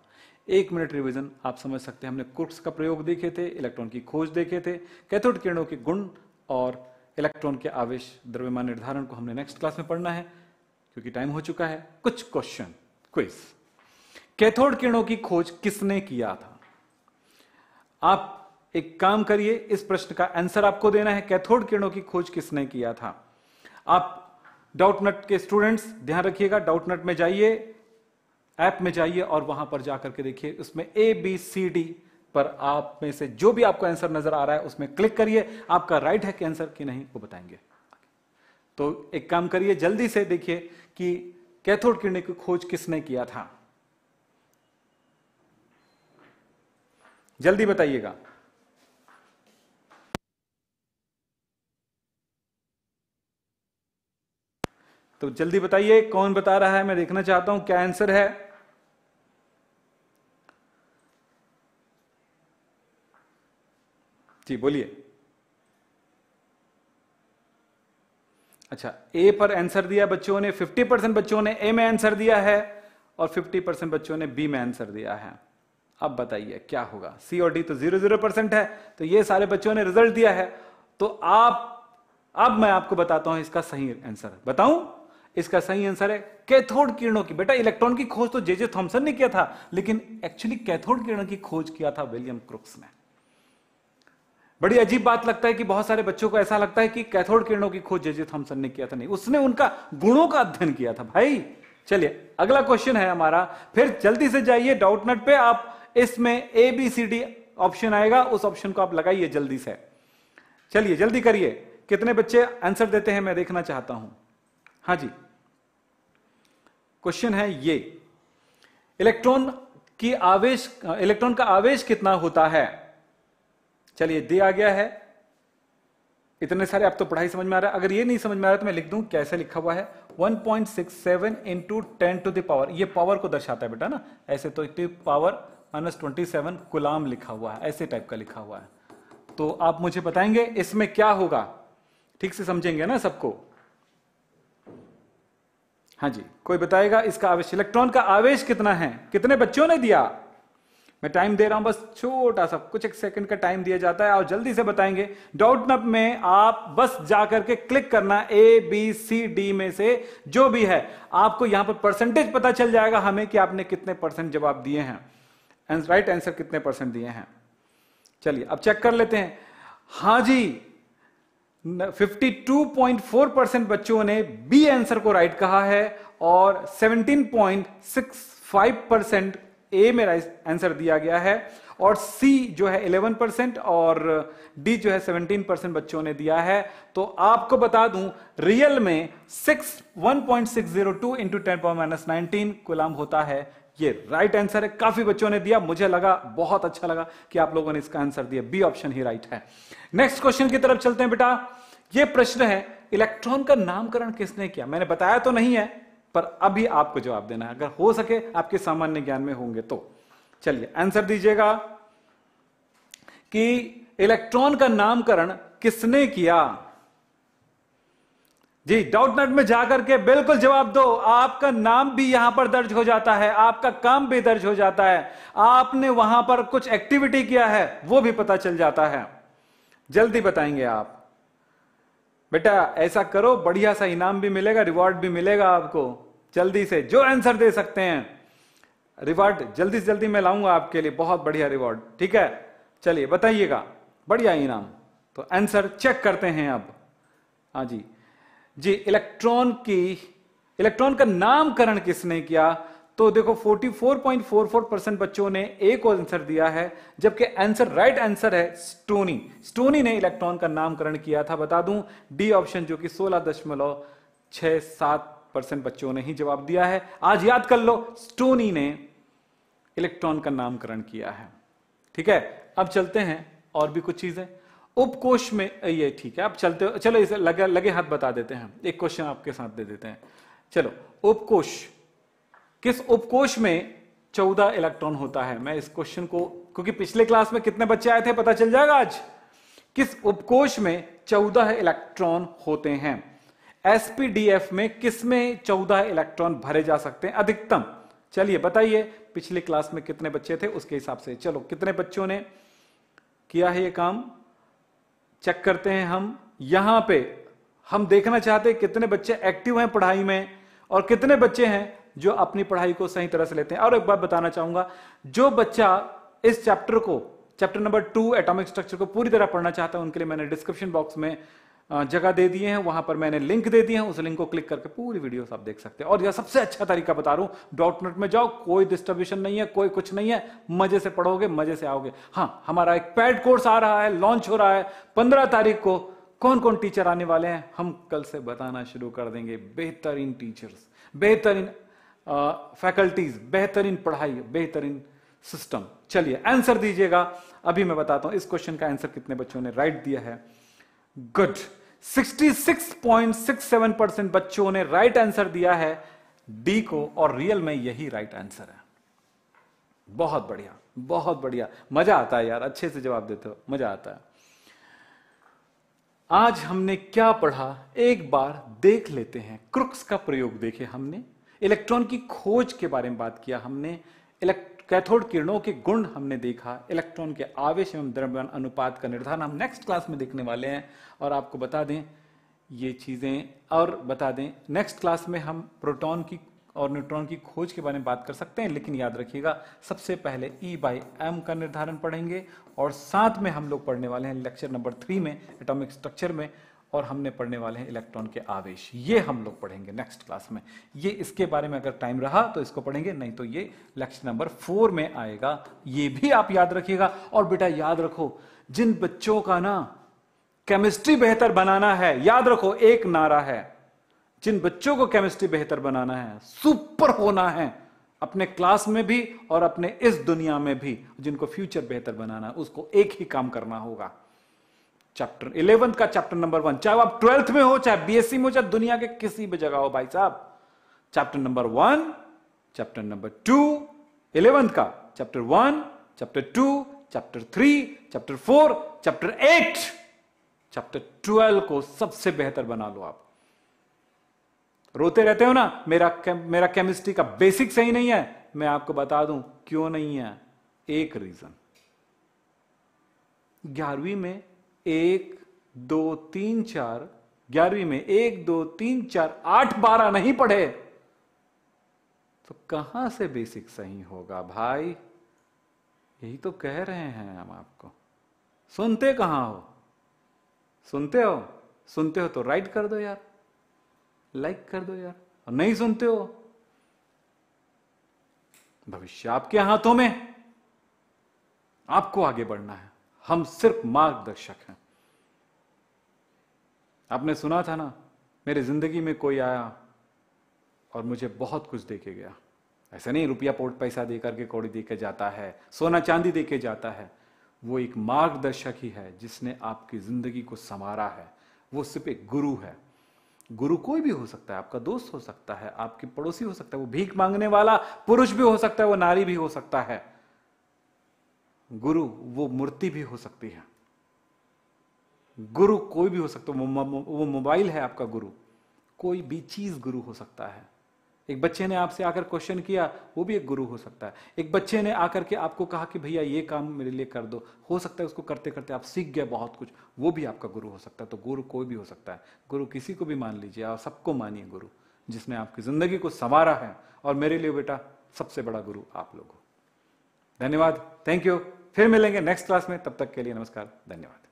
एक मिनट रिवीजन आप समझ सकते हैं हमने कुर्स का प्रयोग देखे थे इलेक्ट्रॉन की खोज देखे थे कैथोड किरणों के गुण और इलेक्ट्रॉन के आवेश द्रव्यमान निर्धारण को हमने नेक्स्ट क्लास में पढ़ना है क्योंकि टाइम हो चुका है कुछ क्वेश्चन क्विज कैथोड किरणों की खोज किसने किया था आप एक काम करिए इस प्रश्न का आंसर आपको देना है कैथोड किरणों की खोज किसने किया था आप डाउटनट के स्टूडेंट्स ध्यान रखिएगा डाउटनट में जाइए ऐप में जाइए और वहां पर जाकर के देखिए उसमें ए बी सी डी पर आप में से जो भी आपको आंसर नजर आ रहा है उसमें क्लिक करिए आपका राइट है कि आंसर कि नहीं वो बताएंगे तो एक काम करिए जल्दी से देखिए कि कैथोड किरण की खोज किसने किया था जल्दी बताइएगा तो जल्दी बताइए कौन बता रहा है मैं देखना चाहता हूं क्या आंसर है जी बोलिए अच्छा ए पर आंसर दिया बच्चों ने 50 परसेंट बच्चों ने ए में आंसर दिया है और 50 परसेंट बच्चों ने बी में आंसर दिया है अब बताइए क्या होगा सी और डी तो जीरो जीरो परसेंट है तो ये सारे बच्चों ने रिजल्ट दिया है तो आप अब मैं आपको बताता हूं इसका सही आंसर बताऊं इसका सही आंसर है कैथोड किरणों की बेटा इलेक्ट्रॉन की खोज तो जेजे थॉम्सन ने किया था लेकिन एक्चुअली कैथोड किरण की खोज किया था विलियम क्रुक्स ने बड़ी अजीब बात लगता है कि बहुत सारे बच्चों को ऐसा लगता है कि कैथोड किरणों की खोज जेजे थॉम्सन ने किया था नहीं उसने उनका गुणों का अध्ययन किया था भाई चलिए अगला क्वेश्चन है हमारा फिर जल्दी से जाइए डाउटनेट पे आप इसमें A B C D option आएगा उस ऑप्शन को आप लगाइए जल्दी से चलिए जल्दी करिए कितने बच्चे आंसर देते हैं मैं देखना चाहता हूं हाँ जी क्वेश्चन है ये इलेक्ट्रॉन की आवेश इलेक्ट्रॉन का आवेश कितना होता है चलिए दिया गया है इतने सारे आप तो पढ़ाई समझ में आ रहा है अगर ये नहीं समझ में आ रहा तो मैं लिख दूं कैसे लिखा हुआ है 1.67 point six seven into ten to the power ये पावर को दर्शाता है बेटा ना ऐसे तो power minus twenty seven coulomb लिखा हुआ है ऐसे टाइप का लिखा हुआ है तो आप मुझे बताएंगे इसमें क्या होगा ठीक से समझेंगे ना सबको हाँ जी कोई बताएगा इसका आवेश इलेक्ट्रॉन का आवेश कितना है कितने बच्चों ने दिया मैं टाइम दे रहा हूं बस छोटा सा कुछ एक सेकंड का टाइम दिया जाता है और जल्दी से बताएंगे डाउट नप में आप बस जाकर के क्लिक करना ए बी सी डी में से जो भी है आपको यहां पर परसेंटेज पता चल जाएगा हमें कि आपने कितने परसेंट जवाब दिए हैं राइट आंसर कितने परसेंट दिए हैं चलिए अब चेक कर लेते हैं हाँ जी 52.4 परसेंट बच्चों ने बी आंसर को राइट कहा है और 17.65 परसेंट ए में आंसर दिया गया है और सी जो है 11 परसेंट और डी जो है 17 परसेंट बच्चों ने दिया है तो आपको बता दूं रियल में six six one point zero two into ten point minus nineteen coulomb होता है ये राइट आंसर है काफी बच्चों ने दिया मुझे लगा बहुत अच्छा लगा कि आप लोगों ने इसका आंसर दिया बी ऑप्शन ही राइट है नेक्स्ट क्वेश्चन की तरफ चलते हैं बेटा ये प्रश्न है इलेक्ट्रॉन का नामकरण किसने किया मैंने बताया तो नहीं है पर अभी आपको जवाब देना है अगर हो सके आपके सामान्य ज्ञान में होंगे तो चलिए आंसर दीजिएगा कि इलेक्ट्रॉन का नामकरण किसने किया जी डाउट नट में जाकर के बिल्कुल जवाब दो आपका नाम भी यहां पर दर्ज हो जाता है आपका काम भी दर्ज हो जाता है आपने वहां पर कुछ एक्टिविटी किया है वो भी पता चल जाता है जल्दी बताएंगे आप बेटा ऐसा करो बढ़िया सा इनाम भी मिलेगा रिवॉर्ड भी मिलेगा आपको जल्दी से जो आंसर दे सकते हैं रिवॉर्ड जल्दी से जल्दी मैं लाऊंगा आपके लिए बहुत बढ़िया रिवॉर्ड ठीक है चलिए बताइएगा बढ़िया इनाम तो आंसर चेक करते हैं अब हाँ जी जी इलेक्ट्रॉन की इलेक्ट्रॉन का नामकरण किसने किया तो देखो 44.44 परसेंट बच्चों ने ए को आंसर दिया है जबकि आंसर राइट आंसर है स्टोनी स्टोनी ने इलेक्ट्रॉन का नामकरण किया था बता दूं डी ऑप्शन जो कि सोलह दशमलव छह सात परसेंट बच्चों ने ही जवाब दिया है आज याद कर लो स्टोनी ने इलेक्ट्रॉन का नामकरण किया है ठीक है अब चलते हैं और भी कुछ चीजें उपकोश में ये ठीक है आप चलते चलो इसे लगे लगे हाथ बता देते हैं एक क्वेश्चन आपके साथ दे देते हैं चलो उपकोश किस उपकोश में चौदह इलेक्ट्रॉन होता है मैं इस क्वेश्चन को क्योंकि पिछले क्लास में कितने बच्चे आए थे पता चल जाएगा आज किस उपकोश में चौदह इलेक्ट्रॉन होते हैं एसपीडीएफ में किसमें चौदह इलेक्ट्रॉन भरे जा सकते हैं अधिकतम चलिए बताइए पिछले क्लास में कितने बच्चे थे उसके हिसाब से चलो कितने बच्चों ने किया है ये काम चेक करते हैं हम यहां पे हम देखना चाहते हैं कितने बच्चे एक्टिव हैं पढ़ाई में और कितने बच्चे हैं जो अपनी पढ़ाई को सही तरह से लेते हैं और एक बात बताना चाहूंगा जो बच्चा इस चैप्टर को chapter number two atomic structure को पूरी तरह पढ़ना चाहता है उनके लिए मैंने डिस्क्रिप्शन बॉक्स में जगह दे दिए हैं वहां पर मैंने लिंक दे दिए हैं उस लिंक को क्लिक करके पूरी वीडियो आप देख सकते हैं और यह सबसे अच्छा तरीका बता रहा हूं डॉट नेट में जाओ कोई डिस्ट्रब्यूशन नहीं है कोई कुछ नहीं है मजे से पढ़ोगे मजे से आओगे हाँ हमारा एक पैड कोर्स आ रहा है लॉन्च हो रहा है पंद्रह तारीख को कौन कौन टीचर आने वाले हैं हम कल से बताना शुरू कर देंगे बेहतरीन टीचर्स बेहतरीन फैकल्टीज बेहतरीन पढ़ाई बेहतरीन सिस्टम चलिए आंसर दीजिएगा अभी मैं बताता हूं इस क्वेश्चन का आंसर कितने बच्चों ने राइट दिया है गुड 66.67 परसेंट बच्चों ने राइट आंसर दिया है डी को और रियल में यही राइट आंसर है बहुत बढ़िया बहुत बढ़िया मजा आता है यार अच्छे से जवाब देते हो मजा आता है आज हमने क्या पढ़ा एक बार देख लेते हैं क्रुक्स का प्रयोग देखे हमने इलेक्ट्रॉन की खोज के बारे में बात किया हमने इलेक्ट्रॉन कैथोड किरणों के गुण हमने देखा इलेक्ट्रॉन के आवेश एवं द्रव्यमान अनुपात का निर्धारण हम नेक्स्ट क्लास में देखने वाले हैं और आपको बता दें ये चीज़ें और बता दें नेक्स्ट क्लास में हम प्रोटॉन की और न्यूट्रॉन की खोज के बारे में बात कर सकते हैं लेकिन याद रखिएगा सबसे पहले ई बाई एम का निर्धारण पढ़ेंगे और साथ में हम लोग पढ़ने वाले हैं लेक्चर नंबर थ्री में एटॉमिक स्ट्रक्चर में और हमने पढ़ने वाले हैं इलेक्ट्रॉन के आवेश ये हम लोग पढ़ेंगे नेक्स्ट क्लास में ये इसके बारे में अगर टाइम रहा तो इसको पढ़ेंगे नहीं तो ये लेक्चर नंबर फोर में आएगा ये भी आप याद रखिएगा और बेटा याद रखो जिन बच्चों का ना केमिस्ट्री बेहतर बनाना है याद रखो एक नारा है जिन बच्चों को केमिस्ट्री बेहतर बनाना है सुपर होना है अपने क्लास में भी और अपने इस दुनिया में भी जिनको फ्यूचर बेहतर बनाना है उसको एक ही काम करना होगा चैप्टर इलेवंथ का चैप्टर नंबर वन चाहे आप ट्वेल्थ में हो चाहे बीएससी में हो चाहे दुनिया के किसी भी जगह हो भाई साहब chapter number one chapter number two eleventh का chapter one chapter two chapter three chapter four chapter eight chapter twelve को सबसे बेहतर बना लो आप रोते रहते हो ना मेरा मेरा केमिस्ट्री का बेसिक सही नहीं है मैं आपको बता दूं क्यों नहीं है एक रीजन ग्यारहवीं में एक दो तीन चार ग्यारहवीं में एक दो तीन चार आठ बारह नहीं पढ़े तो कहां से बेसिक सही होगा भाई यही तो कह रहे हैं हम आपको सुनते कहां हो सुनते हो सुनते हो तो राइट कर दो यार लाइक कर दो यार और नहीं सुनते हो भविष्य आपके हाथों में आपको आगे बढ़ना है हम सिर्फ मार्गदर्शक हैं आपने सुना था ना मेरी जिंदगी में कोई आया और मुझे बहुत कुछ देके गया ऐसा नहीं रुपया पोट पैसा देकर के कौड़ी देके जाता है सोना चांदी दे के जाता है वो एक मार्गदर्शक ही है जिसने आपकी जिंदगी को संवारा है वो सिर्फ एक गुरु है गुरु कोई भी हो सकता है आपका दोस्त हो सकता है आपके पड़ोसी हो सकता है वो भीख मांगने वाला पुरुष भी हो सकता है वो नारी भी हो सकता है गुरु वो मूर्ति भी हो सकती है गुरु कोई भी हो सकता वो मोबाइल है आपका गुरु कोई भी चीज गुरु हो सकता है एक बच्चे ने आपसे आकर क्वेश्चन किया वो भी एक गुरु हो सकता है एक बच्चे ने आकर के आपको कहा कि भैया ये काम मेरे लिए कर दो हो सकता है उसको करते करते आप सीख गए बहुत कुछ वो भी आपका गुरु हो सकता है तो गुरु कोई भी हो सकता है गुरु किसी को भी मान लीजिए आप सबको मानिए गुरु जिसने आपकी जिंदगी को संवारा है और मेरे लिए बेटा सबसे बड़ा गुरु आप लोगों धन्यवाद थैंक यू फिर मिलेंगे नेक्स्ट क्लास में तब तक के लिए नमस्कार धन्यवाद